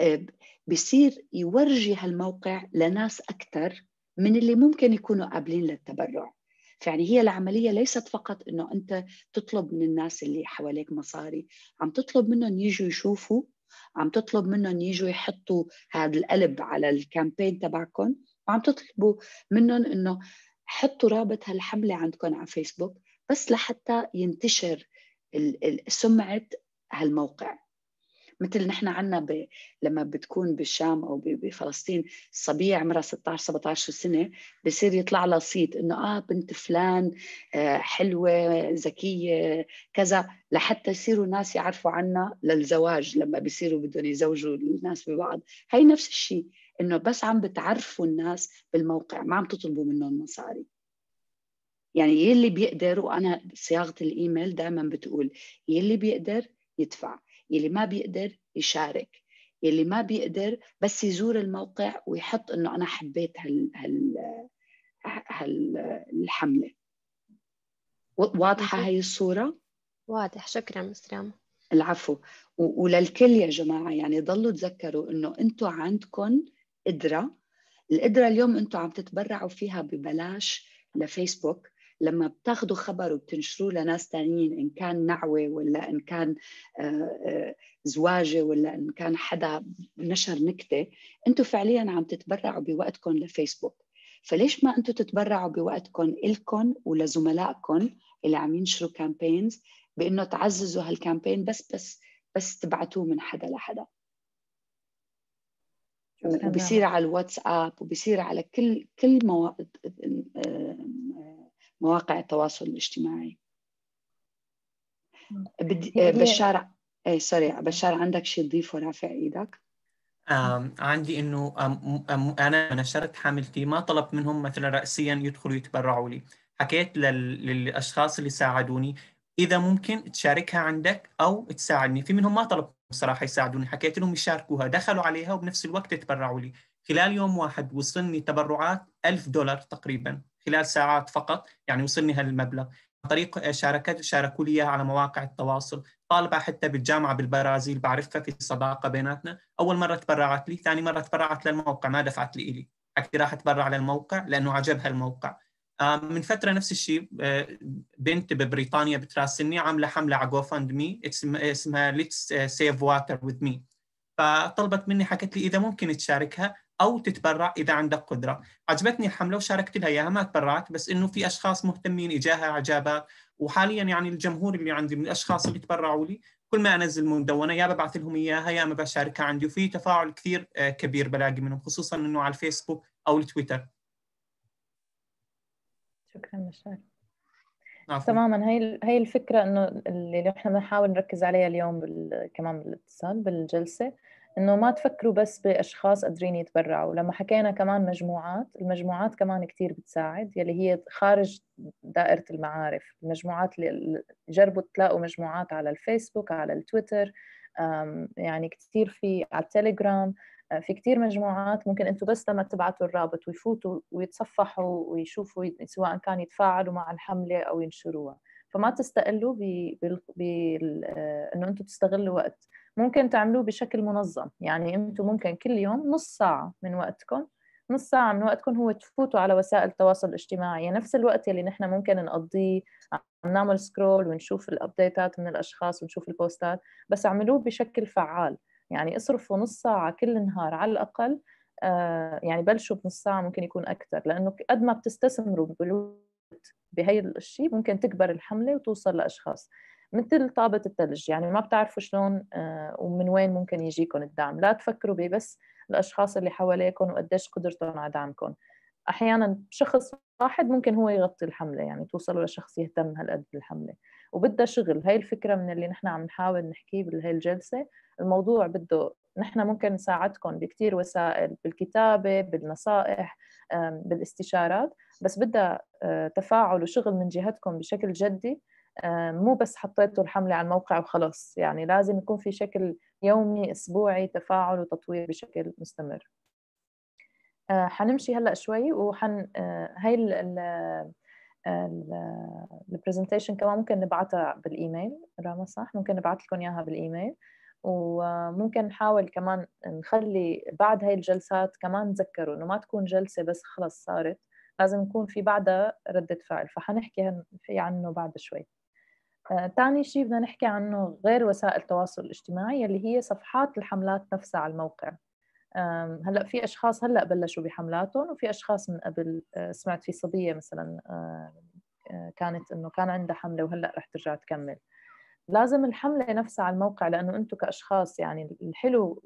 Speaker 1: آه، بصير يورجي هالموقع لناس اكثر من اللي ممكن يكونوا قابلين للتبرع فيعني هي العملية ليست فقط أنه أنت تطلب من الناس اللي حواليك مصاري عم تطلب منهم يجوا يشوفوا عم تطلب منهم يجوا يحطوا هذا القلب على الكامبين تبعكم وعم تطلبوا منهم انه حطوا رابط هالحمله عندكم على فيسبوك بس لحتى ينتشر سمعه هالموقع مثل نحن عنا ب... لما بتكون بالشام او ب... بفلسطين صبية عمرها 16 17 سنه بصير يطلع لها صيت انه اه بنت فلان آه حلوه ذكيه كذا لحتى يصيروا ناس يعرفوا عنا للزواج لما بيصيروا بدهم يزوجوا الناس ببعض هي نفس الشيء انه بس عم بتعرفوا الناس بالموقع ما عم تطلبوا منهم مصاري يعني يلي بيقدر وانا صياغه الايميل دائما بتقول يلي بيقدر يدفع يلي ما بيقدر يشارك يلي ما بيقدر بس يزور الموقع ويحط انه انا حبيت هال هال هالحمله واضحه هاي الصوره واضح شكرا مسرام العفو وللكل يا جماعه يعني ضلوا تذكروا انه انتم عندكم قدره القدره اليوم انتم عم تتبرعوا فيها ببلاش لفيسبوك لما بتاخذوا خبر وبتنشروه لناس تانيين ان كان نعوه ولا ان كان آه، آه، زواجه ولا ان كان حدا نشر نكته انتم فعليا عم تتبرعوا بوقتكم لفيسبوك فليش ما انتم تتبرعوا بوقتكم الكم ولزملائكم اللي عم ينشروا كامبينز بانه تعززوا هالكامبين بس بس بس تبعتوه من حدا لحدا وبصير على الواتساب وبصير على كل كل مواقع آه، مواقع التواصل الاجتماعي بدي بشار اي سوري بشار عندك شيء تضيفه رافع ايدك
Speaker 2: عندي انه انا نشرت حملتي ما طلبت منهم مثلا راسيا يدخلوا يتبرعوا لي حكيت للاشخاص اللي ساعدوني اذا ممكن تشاركها عندك او تساعدني في منهم ما طلبت بصراحه يساعدوني حكيت لهم يشاركوها دخلوا عليها وبنفس الوقت تبرعوا لي خلال يوم واحد وصلني تبرعات ألف دولار تقريبا خلال ساعات فقط يعني وصلني هالمبلغ عن طريق شاركت شاركوا لي على مواقع التواصل طالبة حتى بالجامعة بالبرازيل بعرفها في صداقة بيناتنا أول مرة تبرعت لي ثاني مرة تبرعت للموقع ما دفعت لي إلي حكي راح أتبرع للموقع لأنه عجبها الموقع من فترة نفس الشيء آه، بنت ببريطانيا بتراسلني عاملة حملة على جو فاند مي اسمها ليتس سيف واتر وذ مي فطلبت مني حكت لي إذا ممكن تشاركها او تتبرع اذا عندك قدره عجبتني الحمله وشاركت لها اياها ما تبرعت بس انه في اشخاص مهتمين اجاها اعجابات وحاليا يعني الجمهور اللي عندي من الاشخاص اللي تبرعوا لي كل ما انزل مدونه يا ببعث لهم اياها يا ما بشاركها عندي وفي تفاعل كثير آه، كبير بلاقي منهم خصوصا انه على الفيسبوك او التويتر
Speaker 4: شكرا
Speaker 3: مشاري تماما هي هي الفكره انه اللي احنا بنحاول نركز عليها اليوم كمان بالاتصال بالجلسه انه ما تفكروا بس باشخاص قادرين يتبرعوا لما حكينا كمان مجموعات المجموعات كمان كتير بتساعد يلي هي خارج دائره المعارف المجموعات اللي جربوا تلاقوا مجموعات على الفيسبوك على التويتر يعني كتير في على التليجرام آه، في كتير مجموعات ممكن انتم بس لما تبعتوا الرابط ويفوتوا ويتصفحوا ويشوفوا سواء كان يتفاعلوا مع الحمله او ينشروها فما تستقلوا بانه آه، انتم تستغلوا وقت ممكن تعملوه بشكل منظم يعني انتم ممكن كل يوم نص ساعه من وقتكم نص ساعة من وقتكم هو تفوتوا على وسائل التواصل الاجتماعي يعني نفس الوقت اللي نحن ممكن نقضيه عم نعمل سكرول ونشوف الابديتات من الاشخاص ونشوف البوستات بس اعملوه بشكل فعال يعني اصرفوا نص ساعة كل نهار على الأقل آه يعني بلشوا بنص ساعة ممكن يكون أكثر لأنه قد ما بتستثمروا بهي الشيء ممكن تكبر الحملة وتوصل لأشخاص مثل طابة الثلج يعني ما بتعرفوا شلون آه، ومن وين ممكن يجيكم الدعم لا تفكروا بس الأشخاص اللي حواليكم وقديش قدرتهم على دعمكم أحيانا شخص واحد ممكن هو يغطي الحملة يعني توصلوا لشخص يهتم هالقد بالحملة وبدها شغل هاي الفكرة من اللي نحن عم نحاول نحكيه بهاي الجلسة الموضوع بده نحن ممكن نساعدكم بكثير وسائل بالكتابة بالنصائح بالاستشارات بس بدها آه، تفاعل وشغل من جهتكم بشكل جدي آه، مو بس حطيتوا الحملة على الموقع وخلص يعني لازم يكون في شكل يومي أسبوعي تفاعل وتطوير بشكل مستمر آه، حنمشي هلأ شوي وحن آه، هاي البرزنتيشن كمان ممكن نبعتها بالايميل راما صح ممكن نبعث لكم اياها بالايميل وممكن نحاول كمان نخلي بعد هاي الجلسات كمان تذكروا انه ما تكون جلسه بس خلص صارت لازم يكون في بعدها رده فعل فحنحكي في عنه بعد شوي ثاني آه، شيء بدنا نحكي عنه غير وسائل التواصل الاجتماعي اللي هي صفحات الحملات نفسها على الموقع هلا في اشخاص هلا بلشوا بحملاتهم وفي اشخاص من قبل آه، سمعت في صبيه مثلا آه، كانت انه كان عندها حمله وهلا رح ترجع تكمل لازم الحمله نفسها على الموقع لانه انتم كاشخاص يعني الحلو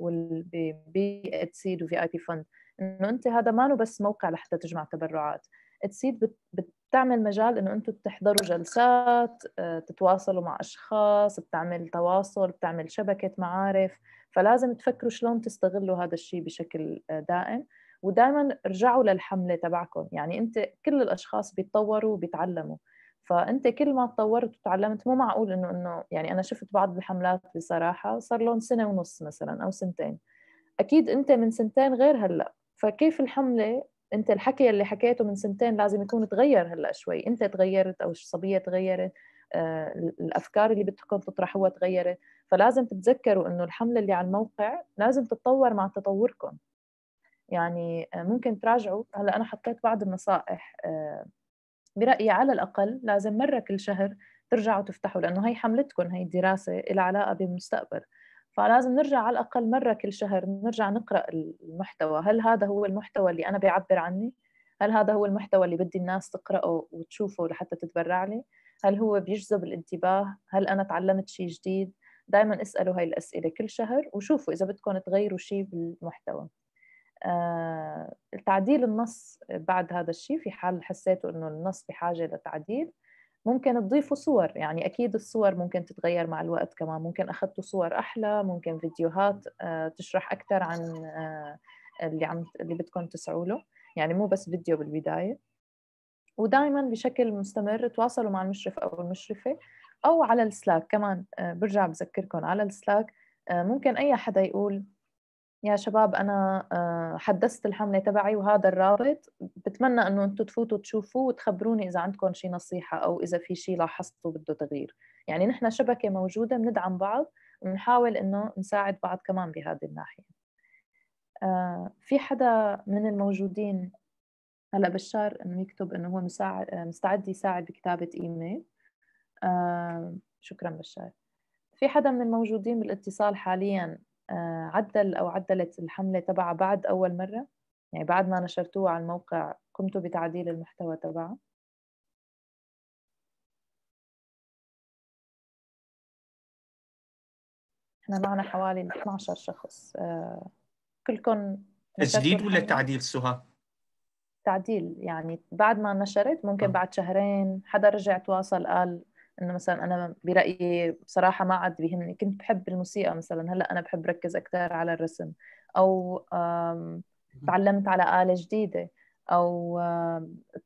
Speaker 3: بي سيد وفي اي بي فند انه انت هذا ما بس موقع لحتى تجمع تبرعات اتسيد بتعمل مجال انه انتم تحضروا جلسات آه، تتواصلوا مع اشخاص بتعمل تواصل بتعمل شبكه معارف فلازم تفكروا شلون تستغلوا هذا الشيء بشكل آه، دائم ودائما ارجعوا للحمله تبعكم يعني انت كل الاشخاص بيتطوروا وبيتعلموا فانت كل ما تطورت وتعلمت مو معقول انه انه يعني انا شفت بعض الحملات بصراحه صار لهم سنه ونص مثلا او سنتين اكيد انت من سنتين غير هلا فكيف الحمله انت الحكي اللي حكيته من سنتين لازم يكون تغير هلا شوي انت تغيرت او الصبيه تغيرت آه، الافكار اللي بدكم تطرحوها تغيرت فلازم تتذكروا انه الحمله اللي على الموقع لازم تتطور مع تطوركم يعني آه، ممكن تراجعوا هلا انا حطيت بعض النصائح آه، برايي على الاقل لازم مره كل شهر ترجعوا تفتحوا لانه هي حملتكم هي الدراسه لها علاقه بالمستقبل فلازم نرجع على الأقل مرة كل شهر نرجع نقرأ المحتوى هل هذا هو المحتوى اللي أنا بعبر عني هل هذا هو المحتوى اللي بدي الناس تقرأه وتشوفه لحتى تتبرع لي؟ هل هو بيجذب الانتباه؟ هل أنا تعلمت شيء جديد؟ دائما اسألوا هاي الأسئلة كل شهر وشوفوا إذا بدكم تغيروا شيء بالمحتوى آه، تعديل النص بعد هذا الشيء في حال حسيتوا انه النص بحاجه لتعديل ممكن تضيفوا صور يعني أكيد الصور ممكن تتغير مع الوقت كمان ممكن أخذتوا صور أحلى ممكن فيديوهات آه، تشرح أكثر عن آه، اللي عم اللي بدكم تسعوا له يعني مو بس فيديو بالبداية ودائما بشكل مستمر تواصلوا مع المشرف أو المشرفة أو على السلاك كمان آه، برجع بذكركم على السلاك ممكن أي حدا يقول يا شباب انا آه، حدثت الحمله تبعي وهذا الرابط بتمنى انه انتم تفوتوا تشوفوه وتخبروني اذا عندكم شي نصيحه او اذا في شي لاحظتوا بده تغيير يعني نحن شبكه موجوده بندعم بعض ونحاول انه نساعد بعض كمان بهذه الناحيه آه، في حدا من الموجودين هلا بشار انه يكتب انه هو مساعد آه، مستعد يساعد بكتابه ايميل شكرا بشار في حدا من الموجودين بالاتصال حاليا آه، عدل أو عدلت الحملة تبعها بعد أول مرة يعني بعد ما نشرتوها على الموقع قمتوا بتعديل المحتوى تبعها
Speaker 4: احنا معنا حوالي 12 شخص آه، كلكم
Speaker 3: تجديد
Speaker 2: ولا تعديل سهى؟
Speaker 3: تعديل يعني بعد ما نشرت ممكن آه. بعد شهرين حدا رجع تواصل قال انه مثلا انا برايي بصراحه ما عاد بيهمني كنت بحب الموسيقى مثلا هلا انا بحب ركز اكثر على الرسم او تعلمت على آلة جديدة أو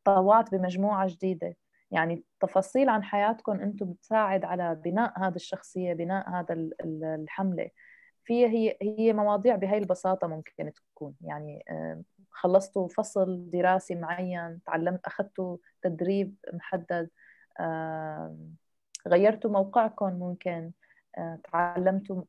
Speaker 3: طوعت بمجموعة جديدة يعني تفاصيل عن حياتكم أنتم بتساعد على بناء هذا الشخصية بناء هذا الحملة في هي هي مواضيع بهي البساطة ممكن تكون يعني خلصتوا فصل دراسي معين تعلمت أخذتوا تدريب محدد غيرتوا موقعكم ممكن آه، تعلمتوا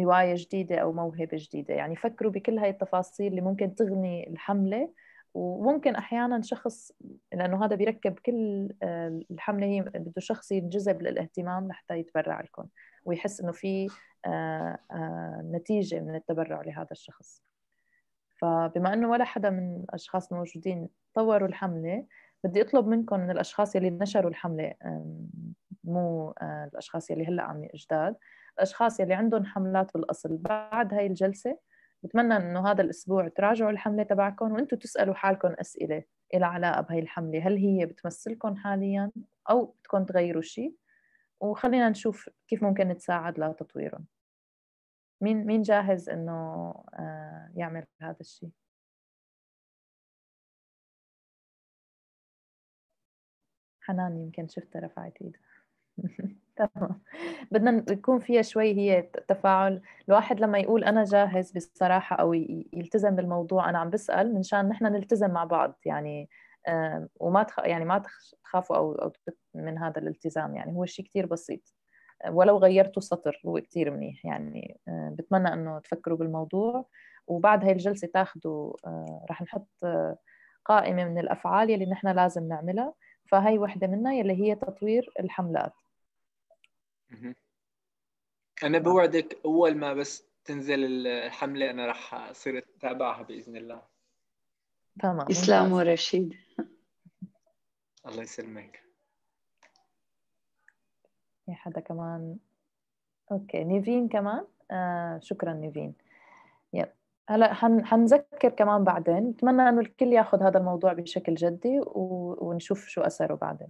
Speaker 3: هواية جديدة أو موهبة جديدة يعني فكروا بكل هاي التفاصيل اللي ممكن تغني الحملة وممكن أحيانا شخص لأنه هذا بيركب كل آه، الحملة هي بده شخص ينجذب للاهتمام لحتى يتبرع لكم ويحس إنه في آه، نتيجة من التبرع لهذا الشخص فبما إنه ولا حدا من الأشخاص الموجودين طوروا الحملة بدي أطلب منكم من الأشخاص يلي نشروا الحملة مو آه، الاشخاص يلي هلا عم اجداد الاشخاص يلي عندهم حملات بالاصل بعد هاي الجلسه بتمنى انه هذا الاسبوع تراجعوا الحمله تبعكم وانتم تسالوا حالكم اسئله لها علاقه بهي الحمله هل هي بتمثلكم حاليا او بدكم تغيروا شيء وخلينا نشوف كيف ممكن نتساعد لتطويرهم مين مين جاهز انه آه، يعمل
Speaker 4: هذا الشيء حنان يمكن شفتها رفعت ايدها تمام بدنا
Speaker 3: يكون فيها شوي هي تفاعل الواحد لما يقول انا جاهز بصراحه او يلتزم بالموضوع انا عم بسال منشان نحن نلتزم مع بعض يعني وما تخ... يعني ما تخافوا او او من هذا الالتزام يعني هو شيء كثير بسيط ولو غيرتوا سطر هو كثير منيح يعني آه، بتمنى انه تفكروا بالموضوع وبعد هاي الجلسه تاخذوا آه، رح نحط آه، قائمه من الافعال يلي نحن لازم نعملها فهي وحده منها يلي هي تطوير الحملات
Speaker 5: انا آه. بوعدك اول ما بس تنزل الحمله انا راح اصير اتابعها باذن الله
Speaker 1: تمام اسلام ورشيد
Speaker 5: الله يسلمك
Speaker 3: في حدا كمان اوكي نيفين كمان آه شكرا نيفين يب هلا حنذكر كمان بعدين بتمنى انه الكل ياخذ هذا الموضوع بشكل جدي و... ونشوف شو اثره بعدين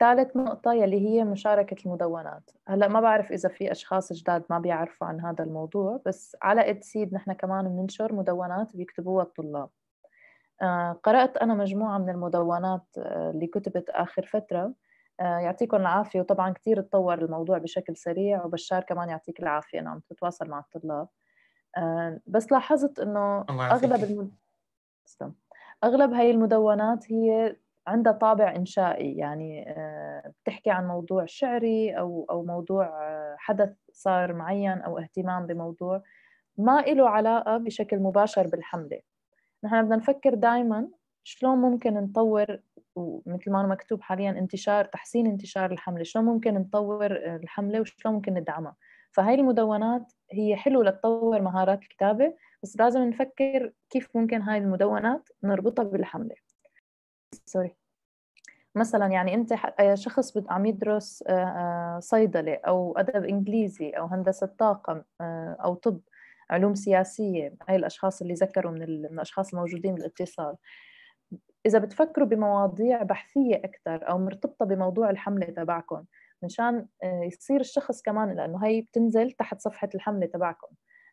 Speaker 3: ثالث نقطة يلي هي مشاركة المدونات هلا ما بعرف إذا في أشخاص جداد ما بيعرفوا عن هذا الموضوع بس على إدسيد نحن كمان بننشر مدونات بيكتبوها الطلاب آه، قرأت أنا مجموعة من المدونات آه، اللي كتبت آخر فترة آه، يعطيكم العافية وطبعا كتير تطور الموضوع بشكل سريع وبشار كمان يعطيك العافية أنا عم تتواصل مع الطلاب بس لاحظت إنه أغلب الم... أغلب هاي المدونات هي عندها طابع إنشائي يعني آه، بتحكي عن موضوع شعري أو أو موضوع آه، حدث صار معين أو اهتمام بموضوع ما له علاقة بشكل مباشر بالحملة نحن بدنا نفكر دائما شلون ممكن نطور ومثل ما مكتوب حاليا انتشار تحسين انتشار الحملة شلون ممكن نطور آه، الحملة وشلون ممكن ندعمها فهي المدونات هي حلوة لتطور مهارات الكتابة بس لازم نفكر كيف ممكن هاي المدونات نربطها بالحملة سوري مثلا يعني انت آه، شخص عم يدرس آه، آه، صيدله او ادب انجليزي او هندسه طاقم او طب علوم سياسيه هاي الاشخاص اللي ذكروا من, الاشخاص الموجودين بالاتصال اذا بتفكروا بمواضيع بحثيه اكثر او مرتبطه بموضوع الحمله تبعكم منشان يصير الشخص كمان لانه هي بتنزل تحت صفحه الحمله تبعكم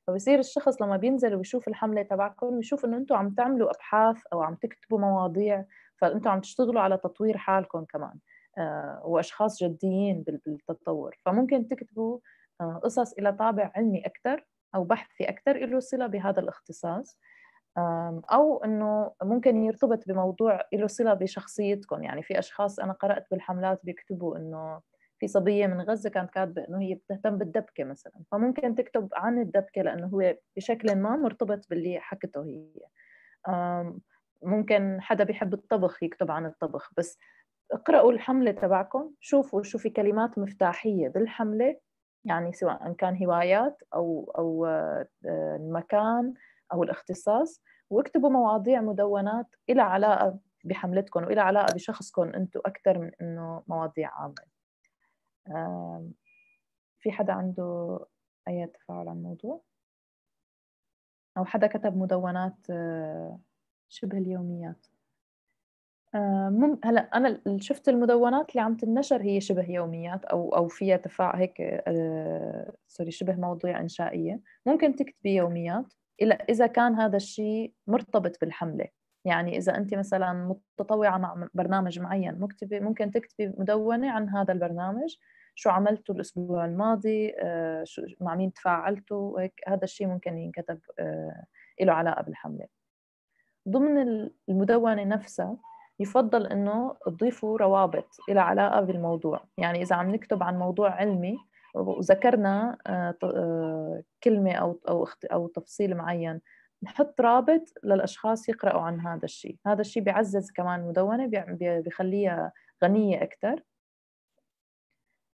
Speaker 3: فبصير الشخص لما بينزل ويشوف الحمله تبعكم يشوف انه انتم عم تعملوا ابحاث او عم تكتبوا مواضيع فانتم عم تشتغلوا على تطوير حالكم كمان آه، واشخاص جديين بالتطور فممكن تكتبوا آه، قصص إلى طابع علمي أكثر أو بحثي أكثر له صلة بهذا الاختصاص أو أنه ممكن يرتبط بموضوع له صلة بشخصيتكم يعني في أشخاص أنا قرأت بالحملات بيكتبوا أنه في صبية من غزة كانت كاتبة أنه هي بتهتم بالدبكة مثلا فممكن تكتب عن الدبكة لأنه هو بشكل ما مرتبط باللي حكته هي ممكن حدا بيحب الطبخ يكتب عن الطبخ بس اقرأوا الحملة تبعكم شوفوا شو في كلمات مفتاحية بالحملة يعني سواء كان هوايات أو أو آه، المكان أو الاختصاص واكتبوا مواضيع مدونات إلى علاقة بحملتكم وإلى علاقة بشخصكم أنتم أكثر من إنه مواضيع عامة في حدا عنده أي تفاعل عن الموضوع؟ أو حدا كتب مدونات آه، شبه اليوميات آه، مم هلا انا شفت المدونات اللي عم تنشر هي شبه يوميات او او فيها تفاع هيك سوري آه، شبه مواضيع انشائيه ممكن تكتبي يوميات اذا كان هذا الشيء مرتبط بالحمله يعني اذا انت مثلا متطوعه مع برنامج معين مكتبي ممكن تكتبي مدونه عن هذا البرنامج شو عملتوا الاسبوع الماضي آه، شو مع مين تفاعلتوا هيك هذا الشيء ممكن ينكتب له علاقه بالحمله ضمن المدونة نفسها يفضل انه تضيفوا روابط إلى علاقة بالموضوع يعني اذا عم نكتب عن موضوع علمي وذكرنا آه، آه، كلمة أو أو أو تفصيل معين نحط رابط للأشخاص يقرأوا عن هذا الشيء هذا الشيء بيعزز كمان المدونة بيخليها غنية أكثر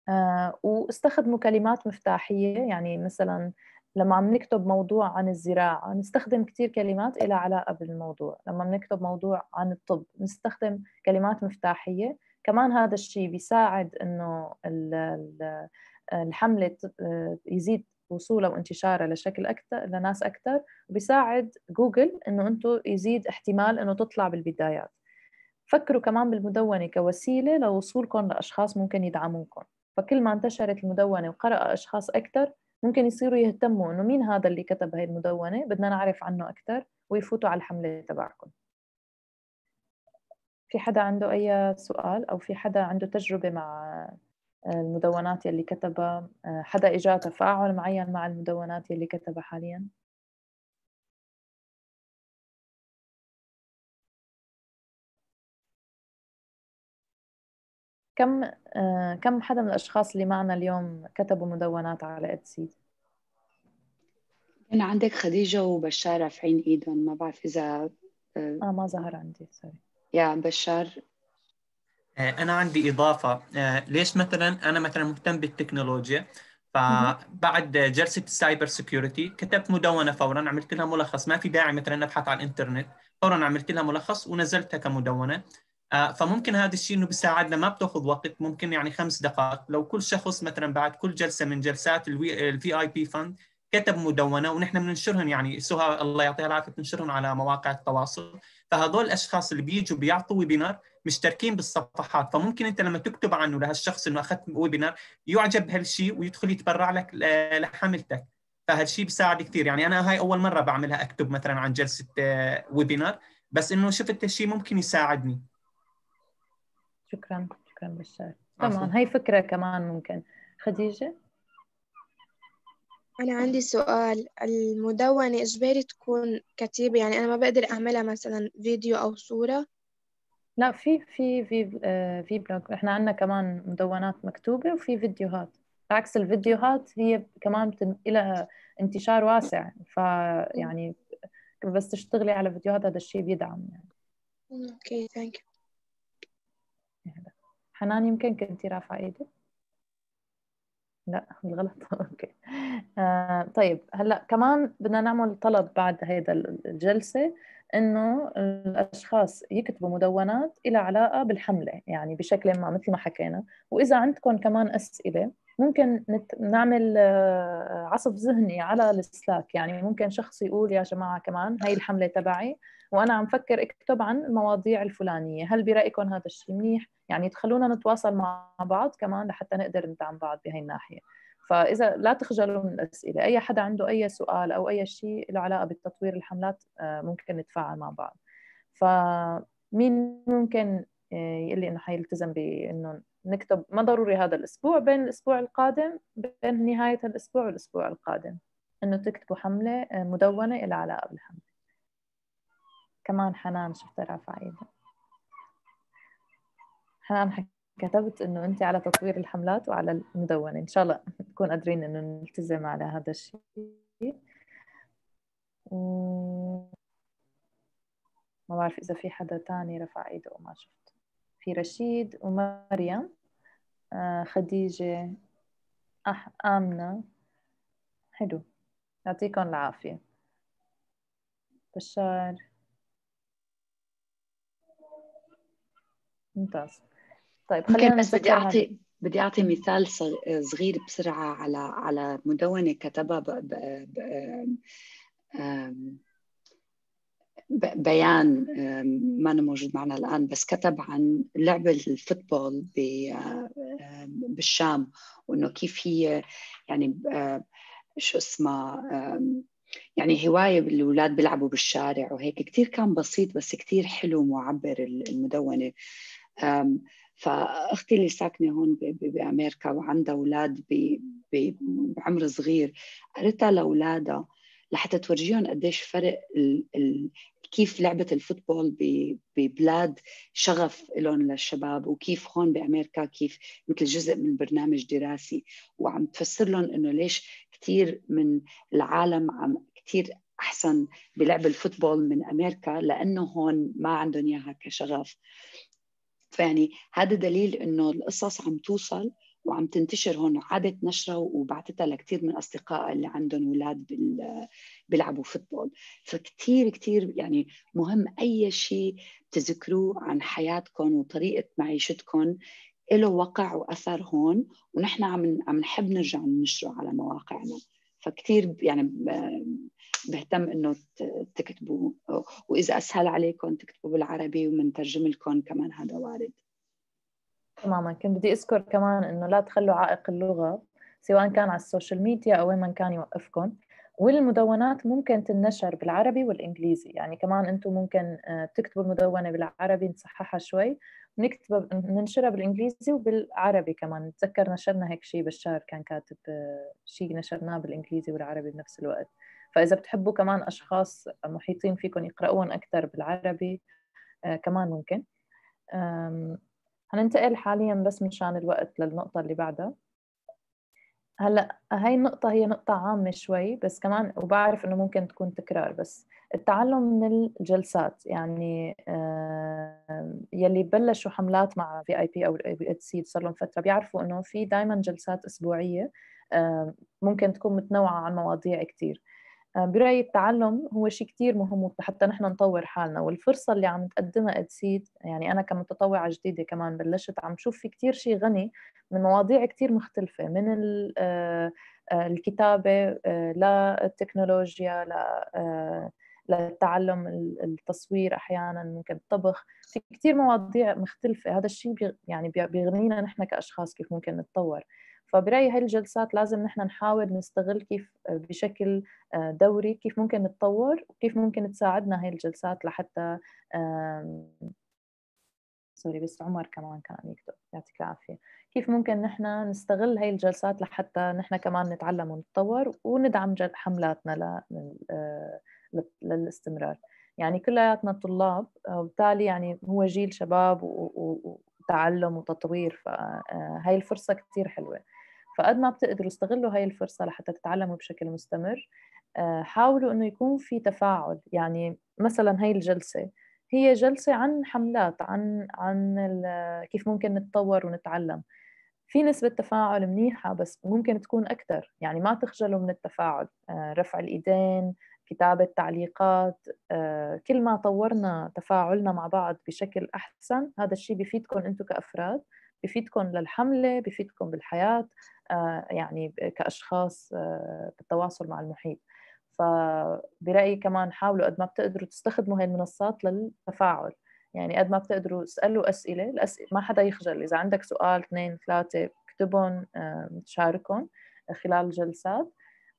Speaker 3: آه، واستخدموا كلمات مفتاحية يعني مثلا لما عم نكتب موضوع عن الزراعة نستخدم كثير كلمات إلى علاقة بالموضوع لما بنكتب موضوع عن الطب نستخدم كلمات مفتاحية كمان هذا الشيء بيساعد إنه الحملة آه، يزيد وصولها وانتشارها لشكل اكثر لناس اكثر وبيساعد جوجل انه انتم يزيد احتمال انه تطلع بالبدايات فكروا كمان بالمدونه كوسيله لوصولكم لاشخاص ممكن يدعموكم فكل ما انتشرت المدونه وقرأ اشخاص اكثر ممكن يصيروا يهتموا انه مين هذا اللي كتب هاي المدونه بدنا نعرف عنه اكثر ويفوتوا على الحمله تبعكم في حدا عنده اي سؤال او في حدا عنده تجربه مع آه، المدونات يلي كتبها آه، حدا اجاه تفاعل معين مع المدونات يلي كتبها حاليا
Speaker 4: كم آه، كم حدا من الاشخاص اللي معنا اليوم
Speaker 3: كتبوا مدونات على اتسي؟
Speaker 1: انا عندك خديجه وبشار رافعين ايدهم ما بعرف اذا اه, آه، ما ظهر عندي سوري يا بشار
Speaker 2: آه، انا عندي اضافه ليش مثلا انا مثلا مهتم بالتكنولوجيا فبعد جلسه السايبر سكيورتي كتبت مدونه فورا عملت لها ملخص ما في داعي مثلا ابحث على الانترنت فورا عملت لها ملخص ونزلتها كمدونه آه، فممكن هذا الشيء انه بيساعدنا ما بتاخذ وقت ممكن يعني خمس دقائق لو كل شخص مثلا بعد كل جلسه من جلسات الفي اي بي فند كتب مدونه ونحن بننشرهم يعني سهى الله يعطيها العافيه بتنشرهم على مواقع التواصل فهذول الاشخاص اللي بيجوا بيعطوا ويبينار مشتركين بالصفحات فممكن انت لما تكتب عنه لهالشخص انه اخذت ويبينار يعجب بهالشيء ويدخل يتبرع لك لحملتك فهالشيء بيساعد كثير يعني انا هاي اول مره بعملها اكتب مثلا عن جلسه ويبينار آه، بس انه شفت هالشيء ممكن يساعدني
Speaker 3: شكرا شكرا بشار طبعا هاي فكرة كمان ممكن خديجة
Speaker 4: أنا عندي سؤال المدونة إجباري تكون كتيبة يعني أنا ما بقدر أعملها مثلا فيديو أو صورة لا في
Speaker 3: في في آه، في بلوج احنا عندنا كمان مدونات مكتوبة وفي فيديوهات عكس الفيديوهات هي كمان بتن... لها انتشار واسع فيعني بس تشتغلي على فيديوهات هذا الشيء بيدعم يعني
Speaker 4: اوكي ثانك يو
Speaker 3: حنان يمكن كنتي رافعه ايدك لا بالغلط اوكي آه طيب هلا كمان بدنا نعمل طلب بعد هيدا الجلسه انه الاشخاص يكتبوا مدونات إلى علاقه بالحمله يعني بشكل ما مثل ما حكينا واذا عندكم كمان اسئله ممكن نت... نعمل آه، عصف ذهني على السلاك يعني ممكن شخص يقول يا جماعه كمان هاي الحمله تبعي وانا عم فكر اكتب عن المواضيع الفلانيه هل برايكم هذا الشيء منيح يعني تخلونا نتواصل مع بعض كمان لحتى نقدر ندعم بعض بهي الناحيه فاذا لا تخجلوا من الاسئله اي حدا عنده اي سؤال او اي شيء له علاقه بتطوير الحملات آه، ممكن نتفاعل مع بعض فمين ممكن آه، يقول لي انه حيلتزم بانه نكتب ما ضروري هذا الاسبوع بين الاسبوع القادم بين نهايه الاسبوع والاسبوع القادم انه تكتبوا حمله آه، مدونه لها علاقه بالحمله كمان حنان شفت لها فائدة حنان كتبت انه انت على تطوير الحملات وعلى المدونة ان شاء الله نكون قادرين انه نلتزم على هذا الشيء و... ما بعرف اذا في حدا تاني رفع ايده وما شفت في رشيد ومريم آه، خديجة أح آمنة حلو يعطيكم العافية
Speaker 1: بشار ممتاز
Speaker 7: طيب خلينا بس بدي اعطي
Speaker 1: بدي اعطي مثال آه، صغير بسرعه على على مدونه كتبها ب... ب... ب... بيان ما أنا موجود معنا الآن بس كتب عن لعبة الفوتبول بالشام وإنه كيف هي يعني آه، شو اسمها يعني هواية الأولاد بيلعبوا بالشارع وهيك كتير كان بسيط بس كتير حلو معبر المدونة فاختي اللي ساكنه هون بامريكا وعندها اولاد بعمر صغير قريتها لاولادها لحتى تورجيهم قديش فرق ال ال كيف لعبه الفوتبول ببلاد شغف لهم للشباب وكيف هون بامريكا كيف مثل جزء من برنامج دراسي وعم تفسر لهم انه ليش كثير من العالم عم كثير احسن بلعب الفوتبول من امريكا لانه هون ما عندهم اياها كشغف فيعني هذا دليل انه القصص عم توصل وعم تنتشر هون عادت نشرة وبعتتها لكثير من أصدقاء اللي عندهم أولاد بيلعبوا فوتبول فكتير كتير يعني مهم أي شيء تذكروه عن حياتكم وطريقة معيشتكم له وقع وأثر هون ونحن عم عم نحب نرجع ننشره على مواقعنا فكتير يعني بهتم انه تكتبوا واذا اسهل عليكم تكتبوا بالعربي ومنترجم لكم كمان هذا وارد
Speaker 3: تماما كنت بدي اذكر كمان انه لا تخلوا عائق اللغه سواء كان على السوشيال ميديا او وين ما كان يوقفكم والمدونات ممكن تنشر بالعربي والإنجليزي يعني كمان أنتم ممكن آه، تكتبوا المدونة بالعربي نصححها شوي نكتبها ننشرها بالإنجليزي وبالعربي كمان نتذكر نشرنا هيك شيء بشار كان كاتب آه، شيء نشرناه بالإنجليزي والعربي بنفس الوقت فإذا بتحبوا كمان أشخاص محيطين فيكم يقرؤون أكثر بالعربي آه، كمان ممكن هننتقل حاليا بس مشان الوقت للنقطة اللي بعدها هلا هاي النقطة هي نقطة عامة شوي بس كمان وبعرف انه ممكن تكون تكرار بس التعلم من الجلسات يعني يلي بلشوا حملات مع في اي بي او اد سي صار لهم فترة بيعرفوا انه في دائما جلسات اسبوعية ممكن تكون متنوعة عن مواضيع كثير برأيي التعلم هو شيء كتير مهم حتى نحن نطور حالنا والفرصة اللي عم تقدمها أدسيد يعني أنا كمتطوعة جديدة كمان بلشت عم شوف في كتير شيء غني من مواضيع كتير مختلفة من آه، آه، الكتابة آه، للتكنولوجيا للتعلم التصوير أحيانا ممكن الطبخ في كتير مواضيع مختلفة هذا الشيء يعني بيغنينا نحن كأشخاص كيف ممكن نتطور فبرايي هاي الجلسات لازم نحن نحاول نستغل كيف بشكل آه، دوري كيف ممكن نتطور وكيف ممكن تساعدنا هاي الجلسات لحتى سوري بس عمر كمان كان عم يكتب يعطيك العافيه كيف ممكن نحن نستغل هاي الجلسات لحتى نحن كمان نتعلم ونتطور وندعم حملاتنا آه، للاستمرار يعني كلياتنا طلاب آه، وبالتالي يعني هو جيل شباب وتعلم وتطوير فهاي الفرصه كثير حلوه فقد ما بتقدروا استغلوا هاي الفرصه لحتى تتعلموا بشكل مستمر آه، حاولوا انه يكون في تفاعل يعني مثلا هاي الجلسه هي جلسه عن حملات عن عن كيف ممكن نتطور ونتعلم في نسبة تفاعل منيحة بس ممكن تكون أكثر يعني ما تخجلوا من التفاعل آه، رفع الإيدين كتابة تعليقات آه، كل ما طورنا تفاعلنا مع بعض بشكل أحسن هذا الشيء بيفيدكم أنتم كأفراد بفيدكم للحمله بفيدكم بالحياه آه، يعني كاشخاص آه، بالتواصل مع المحيط فبرايي كمان حاولوا قد ما بتقدروا تستخدموا هاي المنصات للتفاعل يعني قد ما بتقدروا اسالوا اسئله الأسئلة ما حدا يخجل اذا عندك سؤال اثنين ثلاثه اكتبهم آه، شاركهم خلال الجلسات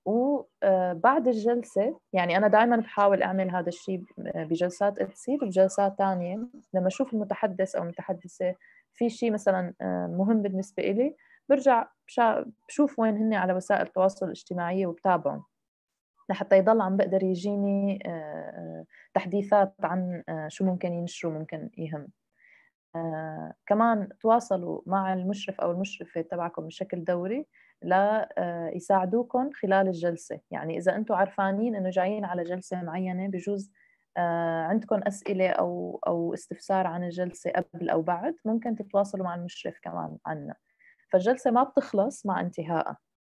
Speaker 3: وبعد الجلسة يعني أنا دائما بحاول أعمل هذا الشيء بجلسات تصير بجلسات تانية لما أشوف المتحدث أو المتحدثة في شيء مثلا آه، مهم بالنسبه إلي برجع بشوف وين هن على وسائل التواصل الاجتماعي وبتابعهم لحتى يضل عم بقدر يجيني آه، آه، تحديثات عن شو ممكن ينشروا ممكن يهم كمان تواصلوا مع المشرف او المشرفه تبعكم بشكل دوري لا يساعدوكم خلال الجلسه يعني اذا انتم عرفانين انه جايين على جلسه معينه بجوز آه، عندكم أسئلة أو أو استفسار عن الجلسة قبل أو بعد ممكن تتواصلوا مع المشرف كمان عنا فالجلسة ما بتخلص مع انتهائها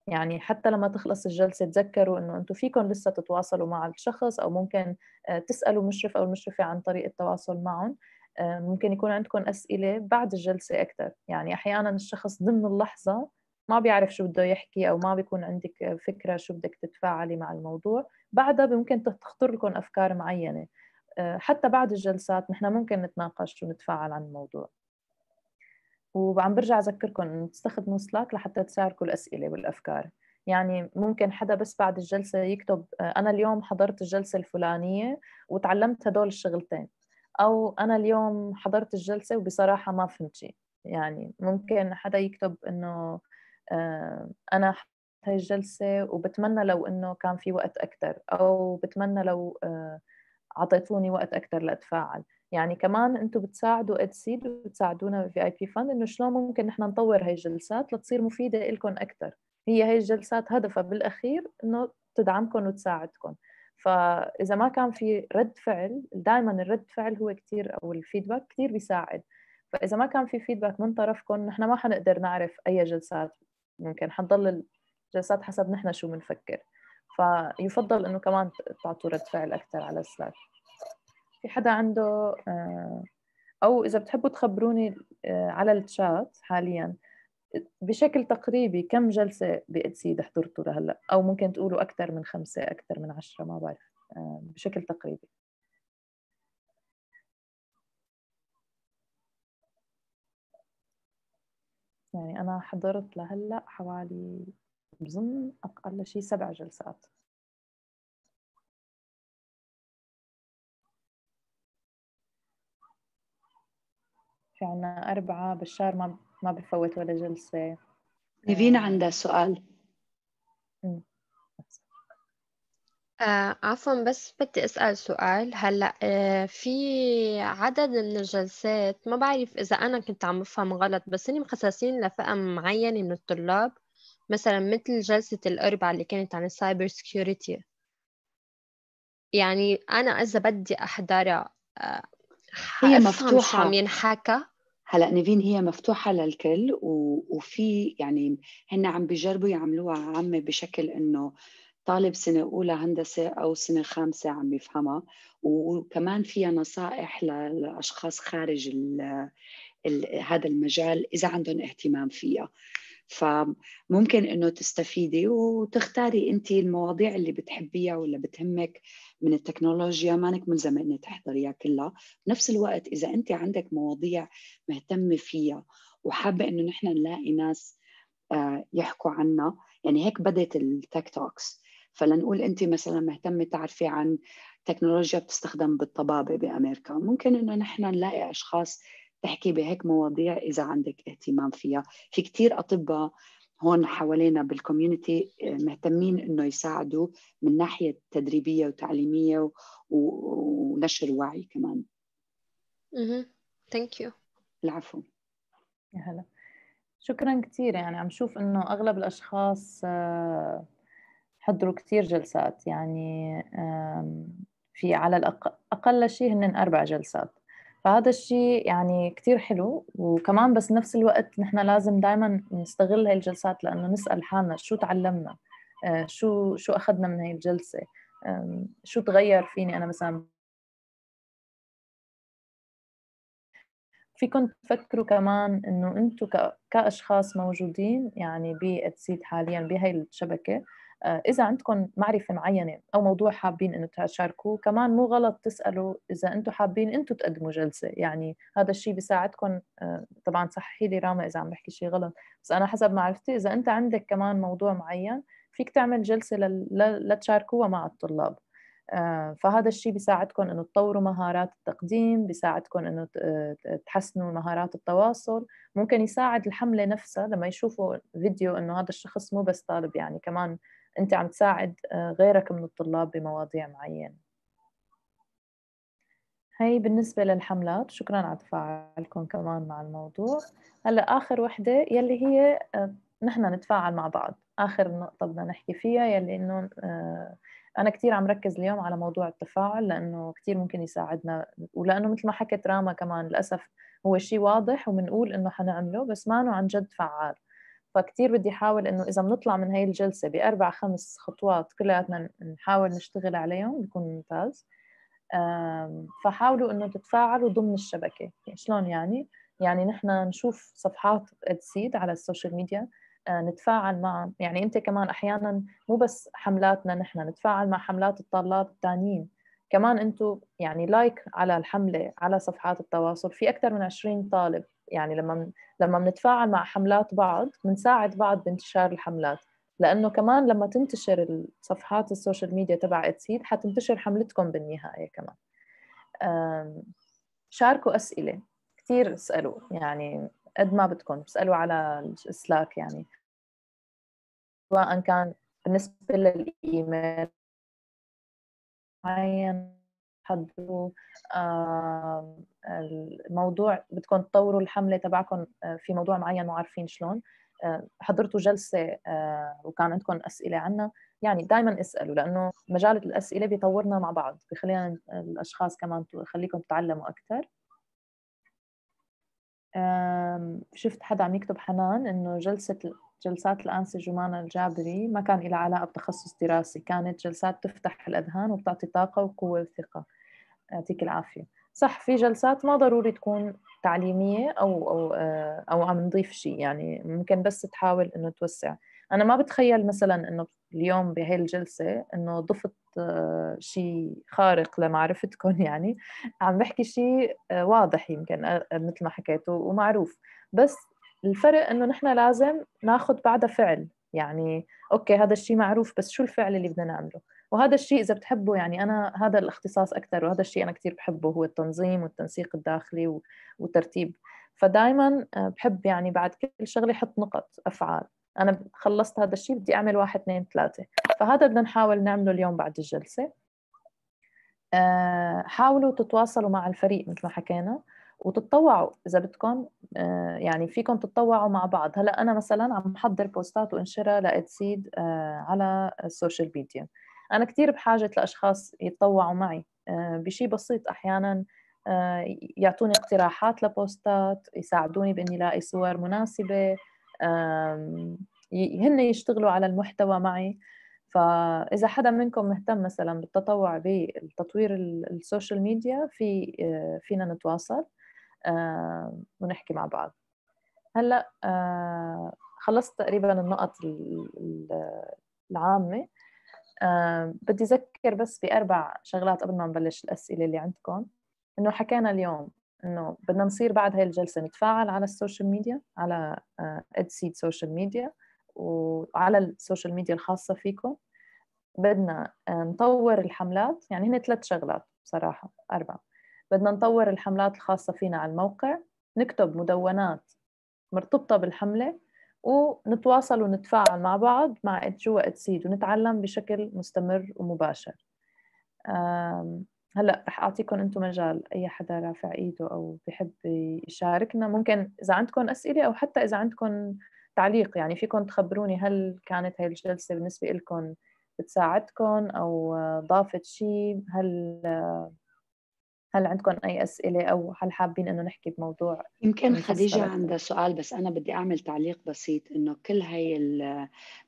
Speaker 3: يعني حتى لما تخلص الجلسة تذكروا أنه أنتم فيكم لسه تتواصلوا مع الشخص أو ممكن آه، تسألوا المشرف أو المشرفة عن طريق التواصل معهم آه، ممكن يكون عندكم أسئلة بعد الجلسة أكثر يعني أحيانا الشخص ضمن اللحظة ما بيعرف شو بده يحكي أو ما بيكون عندك فكرة شو بدك تتفاعلي مع الموضوع بعدها ممكن تخطر لكم افكار معينه آه، حتى بعد الجلسات نحن ممكن نتناقش ونتفاعل عن الموضوع وعم برجع اذكركم تستخدموا سلاك لحتى تشاركوا الاسئله والافكار يعني ممكن حدا بس بعد الجلسه يكتب آه، انا اليوم حضرت الجلسه الفلانيه وتعلمت هدول الشغلتين او انا اليوم حضرت الجلسه وبصراحه ما فهمت شيء يعني ممكن حدا يكتب انه آه، انا هاي الجلسة وبتمنى لو إنه كان في وقت أكثر أو بتمنى لو أعطيتوني آه، وقت أكثر لأتفاعل يعني كمان أنتم بتساعدوا إدسيد وبتساعدونا في آي بي فند إنه شلون ممكن نحن نطور هاي الجلسات لتصير مفيدة لكم أكثر هي هاي الجلسات هدفها بالأخير إنه تدعمكم وتساعدكم فإذا ما كان في رد فعل دائما الرد فعل هو كثير أو الفيدباك كثير بيساعد فإذا ما كان في فيدباك من طرفكم نحن ما حنقدر نعرف أي جلسات ممكن حنضل جلسات حسب نحن شو بنفكر فيفضل انه كمان تعطوا رد فعل اكثر على السلاك في حدا عنده آه، او اذا بتحبوا تخبروني آه، على الشات حاليا بشكل تقريبي كم جلسه بقدسيد حضرتوا لهلا او ممكن تقولوا اكثر من خمسه اكثر من عشرة ما بعرف آه، بشكل تقريبي يعني انا حضرت لهلا حوالي
Speaker 1: بظن أقل شيء سبع جلسات في عنا
Speaker 3: أربعة بشار ما ما بفوت ولا جلسة
Speaker 1: نيفين آه. عندها سؤال
Speaker 7: آه عفوا بس بدي أسأل سؤال هلا آه في عدد من الجلسات ما بعرف إذا أنا كنت عم بفهم غلط بس إني مخصصين لفئة معينة من الطلاب مثلا مثل جلسة الأربعة اللي كانت عن السايبر سكيورتي يعني أنا إذا بدي أحضرها آه، هي مفتوحة عم ينحكى
Speaker 1: هلا نيفين هي مفتوحة للكل و... وفي يعني هن عم بيجربوا يعملوها عامة بشكل إنه طالب سنة أولى هندسة أو سنة خامسة عم بيفهمها وكمان فيها نصائح لأشخاص خارج ال... ال... هذا المجال إذا عندهم اهتمام فيها فممكن انه تستفيدي وتختاري انت المواضيع اللي بتحبيها ولا بتهمك من التكنولوجيا مانك ملزمه انك تحضريها كلها بنفس الوقت اذا انت عندك مواضيع مهتمه فيها وحابه انه نحن نلاقي ناس آه، يحكوا عنها، يعني هيك بدت التيك توكس فلنقول انت مثلا مهتمه تعرفي عن تكنولوجيا بتستخدم بالطبابه بامريكا ممكن انه نحن نلاقي اشخاص تحكي بهيك مواضيع اذا عندك اهتمام فيها في كتير اطباء هون حوالينا بالكوميونتي آه، مهتمين انه يساعدوا من ناحيه تدريبيه وتعليميه ونشر وعي كمان
Speaker 7: اها ثانك يو
Speaker 1: العفو
Speaker 3: يا هلا شكرا كثير يعني عم شوف انه اغلب الاشخاص آه، حضروا كثير جلسات يعني في على الاقل اقل شيء هن اربع جلسات فهذا الشيء يعني كثير حلو وكمان بس نفس الوقت نحن لازم دائما نستغل هاي الجلسات لانه نسال حالنا شو تعلمنا آه، شو شو اخذنا من هاي الجلسه شو تغير فيني انا مثلا فيكم تفكروا كمان انه انتم كاشخاص موجودين يعني باتسيد حاليا بهاي الشبكه آه، اذا عندكم معرفه معينه او موضوع حابين انه تشاركوه كمان مو غلط تسالوا اذا انتم حابين انتم تقدموا جلسه يعني هذا الشيء بيساعدكم آه، طبعا صححي لي راما اذا عم بحكي شيء غلط بس انا حسب معرفتي اذا انت عندك كمان موضوع معين فيك تعمل جلسه لتشاركوها مع الطلاب آه، فهذا الشيء بيساعدكم انه تطوروا مهارات التقديم بيساعدكم انه تحسنوا مهارات التواصل ممكن يساعد الحمله نفسها لما يشوفوا فيديو انه هذا الشخص مو بس طالب يعني كمان انت عم تساعد آه، غيرك من الطلاب بمواضيع معينه هي بالنسبه للحملات شكرا على تفاعلكم كمان مع الموضوع هلا اخر وحده يلي هي آه، نحن نتفاعل مع بعض اخر نقطه بدنا نحكي فيها يلي انه آه، انا كثير عم ركز اليوم على موضوع التفاعل لانه كثير ممكن يساعدنا ولانه مثل ما حكيت راما كمان للاسف هو شيء واضح وبنقول انه حنعمله بس ما عن جد فعال فكتير بدي احاول انه اذا بنطلع من هاي الجلسه باربع خمس خطوات كلياتنا نحاول نشتغل عليهم بيكون ممتاز فحاولوا انه تتفاعلوا ضمن الشبكه يعني شلون يعني يعني نحن نشوف صفحات ادسيد على السوشيال ميديا آه، نتفاعل مع يعني انت كمان احيانا مو بس حملاتنا نحن نتفاعل مع حملات الطلاب الثانيين كمان انتم يعني لايك على الحمله على صفحات التواصل في اكثر من 20 طالب يعني لما لما بنتفاعل مع حملات بعض بنساعد بعض بانتشار الحملات لانه كمان لما تنتشر صفحات السوشيال ميديا تبع اتسيد حتنتشر حملتكم بالنهايه كمان شاركوا اسئله كثير اسالوا يعني قد ما بدكم اسالوا على السلاك يعني سواء كان بالنسبه للايميل معين حضروا الموضوع بدكم تطوروا الحمله تبعكم آه، في موضوع معين وعارفين شلون آه، حضرتوا جلسه آه، وكان عندكم اسئله عنا يعني دائما اسالوا لانه مجال الاسئله بيطورنا مع بعض بخلينا الاشخاص كمان خليكم تتعلموا اكثر شفت حدا عم يكتب حنان انه جلسه جلسات الانسه جمانة الجابري ما كان لها علاقه بتخصص دراسي كانت جلسات تفتح الاذهان وبتعطي طاقه وقوه وثقه يعطيك العافيه صح في جلسات ما ضروري تكون تعليميه او او آه، او عم نضيف شيء يعني ممكن بس تحاول انه توسع انا ما بتخيل مثلا انه اليوم بهي الجلسه انه ضفت آه، شيء خارق لمعرفتكم يعني عم بحكي شيء آه، واضح يمكن مثل ما حكيت ومعروف بس الفرق انه نحن لازم ناخذ بعدها فعل يعني اوكي هذا الشيء معروف بس شو الفعل اللي بدنا نعمله وهذا الشيء اذا بتحبه يعني انا هذا الاختصاص اكثر وهذا الشيء انا كثير بحبه هو التنظيم والتنسيق الداخلي وترتيب فدائما آه، بحب يعني بعد كل شغله احط نقط افعال انا خلصت هذا الشيء بدي اعمل واحد اثنين ثلاثه فهذا بدنا نحاول نعمله اليوم بعد الجلسه آه، حاولوا تتواصلوا مع الفريق مثل ما حكينا وتتطوعوا اذا بدكم آه، يعني فيكم تتطوعوا مع بعض هلا انا مثلا عم حضر بوستات وانشرها لادسيد على السوشيال ميديا انا كثير بحاجه لاشخاص يتطوعوا معي آه، بشيء بسيط احيانا آه، يعطوني اقتراحات لبوستات يساعدوني باني لاقي صور مناسبه هن يشتغلوا على المحتوى معي فاذا حدا منكم مهتم مثلا بالتطوع بتطوير السوشيال ميديا في آه، فينا نتواصل ونحكي مع بعض هلا خلصت تقريبا النقط العامه آه، بدي أذكر بس بأربع شغلات قبل ما نبلش الأسئلة اللي عندكم إنه حكينا اليوم إنه بدنا نصير بعد هاي الجلسة نتفاعل على السوشيال ميديا على آه، إدسيد سوشيال ميديا وعلى السوشيال ميديا الخاصة فيكم بدنا آه، نطور الحملات يعني هن ثلاث شغلات بصراحة أربعة بدنا نطور الحملات الخاصة فينا على الموقع نكتب مدونات مرتبطة بالحملة ونتواصل ونتفاعل مع بعض مع جوا سيد ونتعلم بشكل مستمر ومباشر هلا رح اعطيكم انتم مجال اي حدا رافع ايده او بحب يشاركنا ممكن اذا عندكم اسئله او حتى اذا عندكم تعليق يعني فيكم تخبروني هل كانت هاي الجلسه بالنسبه لكم بتساعدكم او ضافت شيء هل
Speaker 1: هل عندكم أي أسئلة أو هل حابين إنه نحكي بموضوع يمكن خديجة عندها سؤال بس أنا بدي أعمل تعليق بسيط إنه كل هاي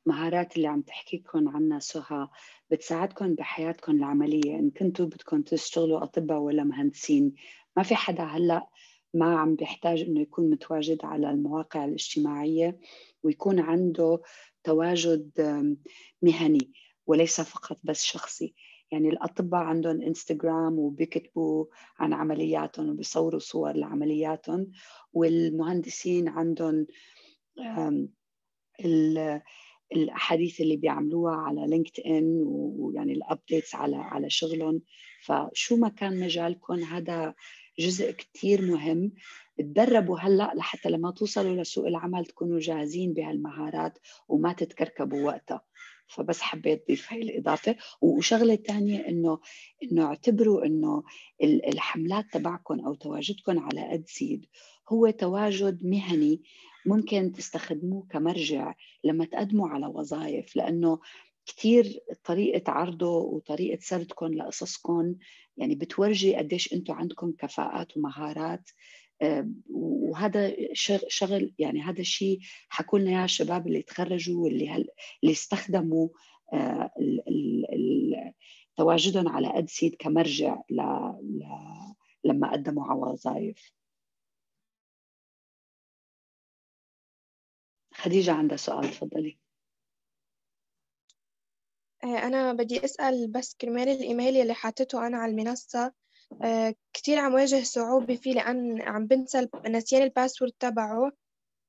Speaker 1: المهارات اللي عم تحكيكم عنها سهى بتساعدكم بحياتكم العملية إن كنتوا بدكم تشتغلوا أطباء ولا مهندسين ما في حدا هلأ ما عم بيحتاج إنه يكون متواجد على المواقع الاجتماعية ويكون عنده تواجد مهني وليس فقط بس شخصي يعني الأطباء عندهم انستغرام وبيكتبوا عن عملياتهم وبيصوروا صور لعملياتهم والمهندسين عندهم الاحاديث اللي بيعملوها على لينكد ان ويعني الابديتس على على شغلهم فشو ما كان مجالكم هذا جزء كتير مهم تدربوا هلا لحتى لما توصلوا لسوق العمل تكونوا جاهزين بهالمهارات وما تتكركبوا وقتها فبس حبيت ضيف هاي الاضافه وشغله ثانيه انه انه اعتبروا انه الحملات تبعكم او تواجدكم على ادسيد هو تواجد مهني ممكن تستخدموه كمرجع لما تقدموا على وظائف لانه كثير طريقة عرضه وطريقة سردكم لقصصكم يعني بتورجي قديش انتم عندكم كفاءات ومهارات وهذا شغل يعني هذا الشيء حكوا لنا اياه الشباب اللي تخرجوا واللي هل اللي استخدموا آه، تواجدهم على ادسيد كمرجع ل... ل... لما قدموا على وظائف خديجة عندها سؤال تفضلي
Speaker 4: آه، أنا بدي أسأل بس كرمال الإيميل اللي حاطته أنا على المنصة آه، كتير عم واجه صعوبة فيه لأن عم بنسى نسيان الباسورد تبعه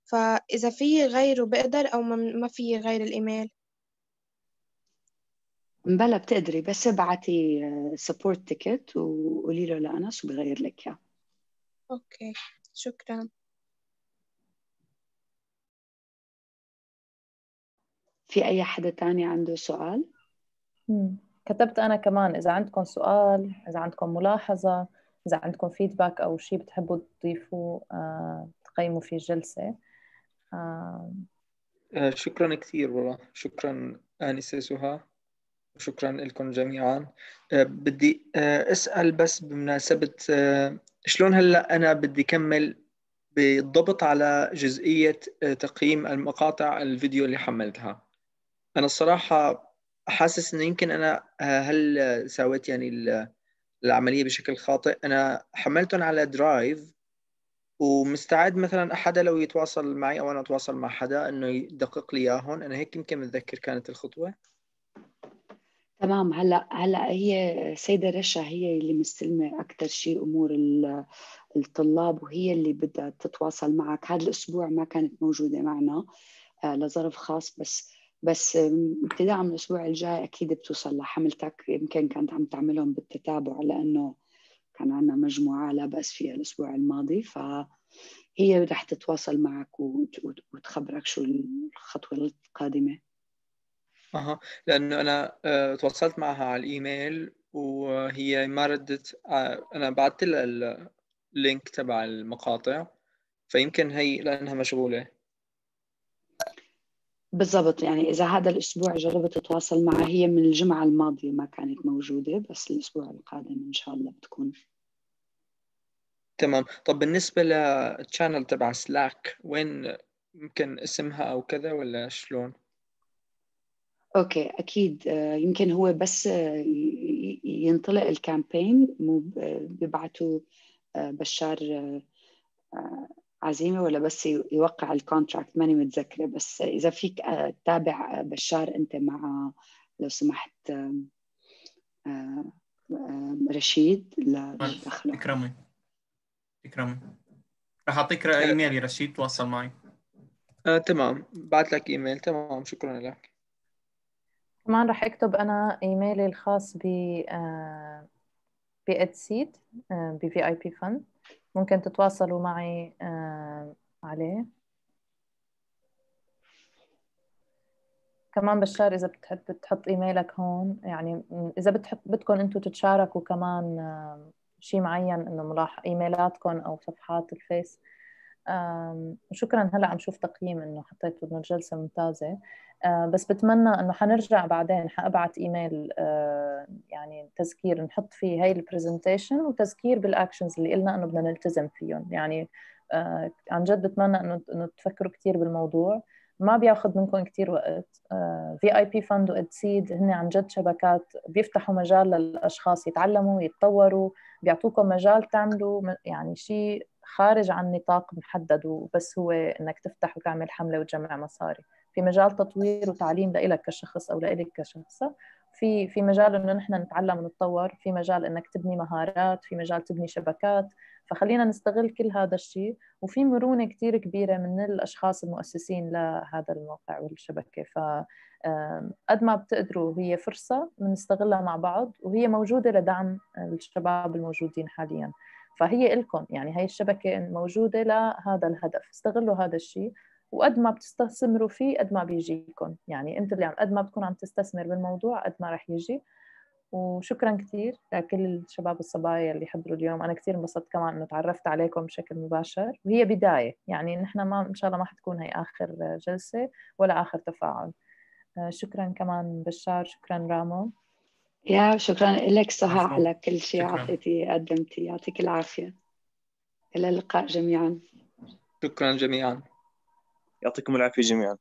Speaker 4: فإذا في غيره بقدر أو ما في غير الإيميل
Speaker 1: بلا بتقدري بس ابعتي سبورت آه، تيكت وقولي له لأنس وبغير لك اياه
Speaker 4: اوكي شكرا
Speaker 1: في اي حدا
Speaker 3: تاني عنده سؤال؟ مم. كتبت أنا كمان إذا عندكم سؤال إذا عندكم ملاحظة إذا عندكم فيدباك أو شيء بتحبوا تضيفوا آه، تقيموا في
Speaker 1: الجلسة
Speaker 3: آه،,
Speaker 6: آه. شكرا كثير والله شكرا آنسة سهى شكرا لكم جميعا آه، بدي أسأل بس بمناسبة شلون هلأ أنا بدي كمل بالضبط على جزئية تقييم المقاطع الفيديو اللي حملتها أنا الصراحة حاسس انه يمكن انا آه، هل سويت يعني العمليه بشكل خاطئ انا حملتهم على درايف ومستعد مثلا حدا لو يتواصل معي او انا اتواصل مع حدا انه يدقق لي اياهم انا هيك يمكن متذكر كانت الخطوه
Speaker 1: تمام هلا هلا هي سيده رشا هي اللي مستلمه اكثر شيء امور الطلاب وهي اللي بدها تتواصل معك هذا الاسبوع ما كانت موجوده معنا آه، لظرف خاص بس بس ابتداء من الاسبوع الجاي اكيد بتوصل لحملتك يمكن كانت عم تعملهم بالتتابع لانه كان عندنا مجموعه لا باس فيها الاسبوع الماضي ف هي رح تتواصل معك وتخبرك شو الخطوه القادمه
Speaker 6: اها لانه انا آه، تواصلت معها على الايميل وهي ما ردت آه، انا بعثت لها اللينك تبع المقاطع فيمكن هي لانها مشغوله
Speaker 1: بالضبط يعني إذا هذا الأسبوع جربت أتواصل معها هي من الجمعة الماضية ما كانت موجودة بس الأسبوع القادم إن شاء الله بتكون
Speaker 6: تمام طب بالنسبة للشانل تبع سلاك وين يمكن اسمها أو كذا ولا شلون؟
Speaker 1: اوكي اكيد آه، يمكن هو بس آه، ينطلق الكامبين مو بيبعتوا آه، بشار عزيمه ولا بس يوقع الكونتراكت ماني متذكره بس اذا فيك تتابع آه، آه، بشار انت مع لو سمحت آه، رشيد لدخله اكرمي
Speaker 2: اكرمي رح اعطيك ايميلي رشيد
Speaker 6: تواصل معي آه، تمام بعت لك ايميل تمام شكرا لك
Speaker 3: كمان رح اكتب انا ايميلي الخاص ب آه باد آه، سيد بي في اي بي فند ممكن تتواصلوا معي آه، عليه كمان بشار اذا بتحب تحط ايميلك هون يعني اذا بتحب بدكم انتم تتشاركوا كمان آه، شيء معين انه ملاحق ايميلاتكم او صفحات الفيس وشكرا هلا عم شوف تقييم انه حطيتوا انه الجلسه ممتازه آه، بس بتمنى انه حنرجع بعدين حابعت ايميل آه، يعني تذكير نحط فيه هاي البرزنتيشن وتذكير بالاكشنز اللي قلنا انه بدنا نلتزم فيهم يعني آه، عن جد بتمنى انه انه تفكروا كثير بالموضوع ما بياخذ منكم كثير وقت في اي بي فند سيد هن عن جد شبكات بيفتحوا مجال للاشخاص يتعلموا يتطوروا بيعطوكم مجال تعملوا يعني شيء خارج عن نطاق محدد وبس هو انك تفتح وتعمل حمله وتجمع مصاري في مجال تطوير وتعليم لإلك كشخص او لإلك كشخصة في في مجال انه نحن نتعلم ونتطور في مجال انك تبني مهارات في مجال تبني شبكات فخلينا نستغل كل هذا الشيء وفي مرونه كثير كبيره من الاشخاص المؤسسين لهذا الموقع والشبكه ف قد ما بتقدروا هي فرصه بنستغلها مع بعض وهي موجوده لدعم الشباب الموجودين حاليا فهي إلكم يعني هي الشبكة موجودة لهذا الهدف استغلوا هذا الشيء وقد ما بتستثمروا فيه قد ما بيجيكم يعني انت اللي عم قد ما بتكون عم تستثمر بالموضوع قد ما رح يجي وشكرا كثير لكل الشباب والصبايا اللي حضروا اليوم انا كثير انبسطت كمان انه تعرفت عليكم بشكل مباشر وهي بدايه يعني نحن ما ان شاء الله ما حتكون هي اخر جلسه ولا اخر تفاعل آه، شكرا كمان بشار شكرا رامو
Speaker 1: يا شكرا لك سهى على كل شيء عطيتي قدمتي يعطيك العافيه الى اللقاء جميعا
Speaker 6: شكرا جميعا يعطيكم العافيه جميعا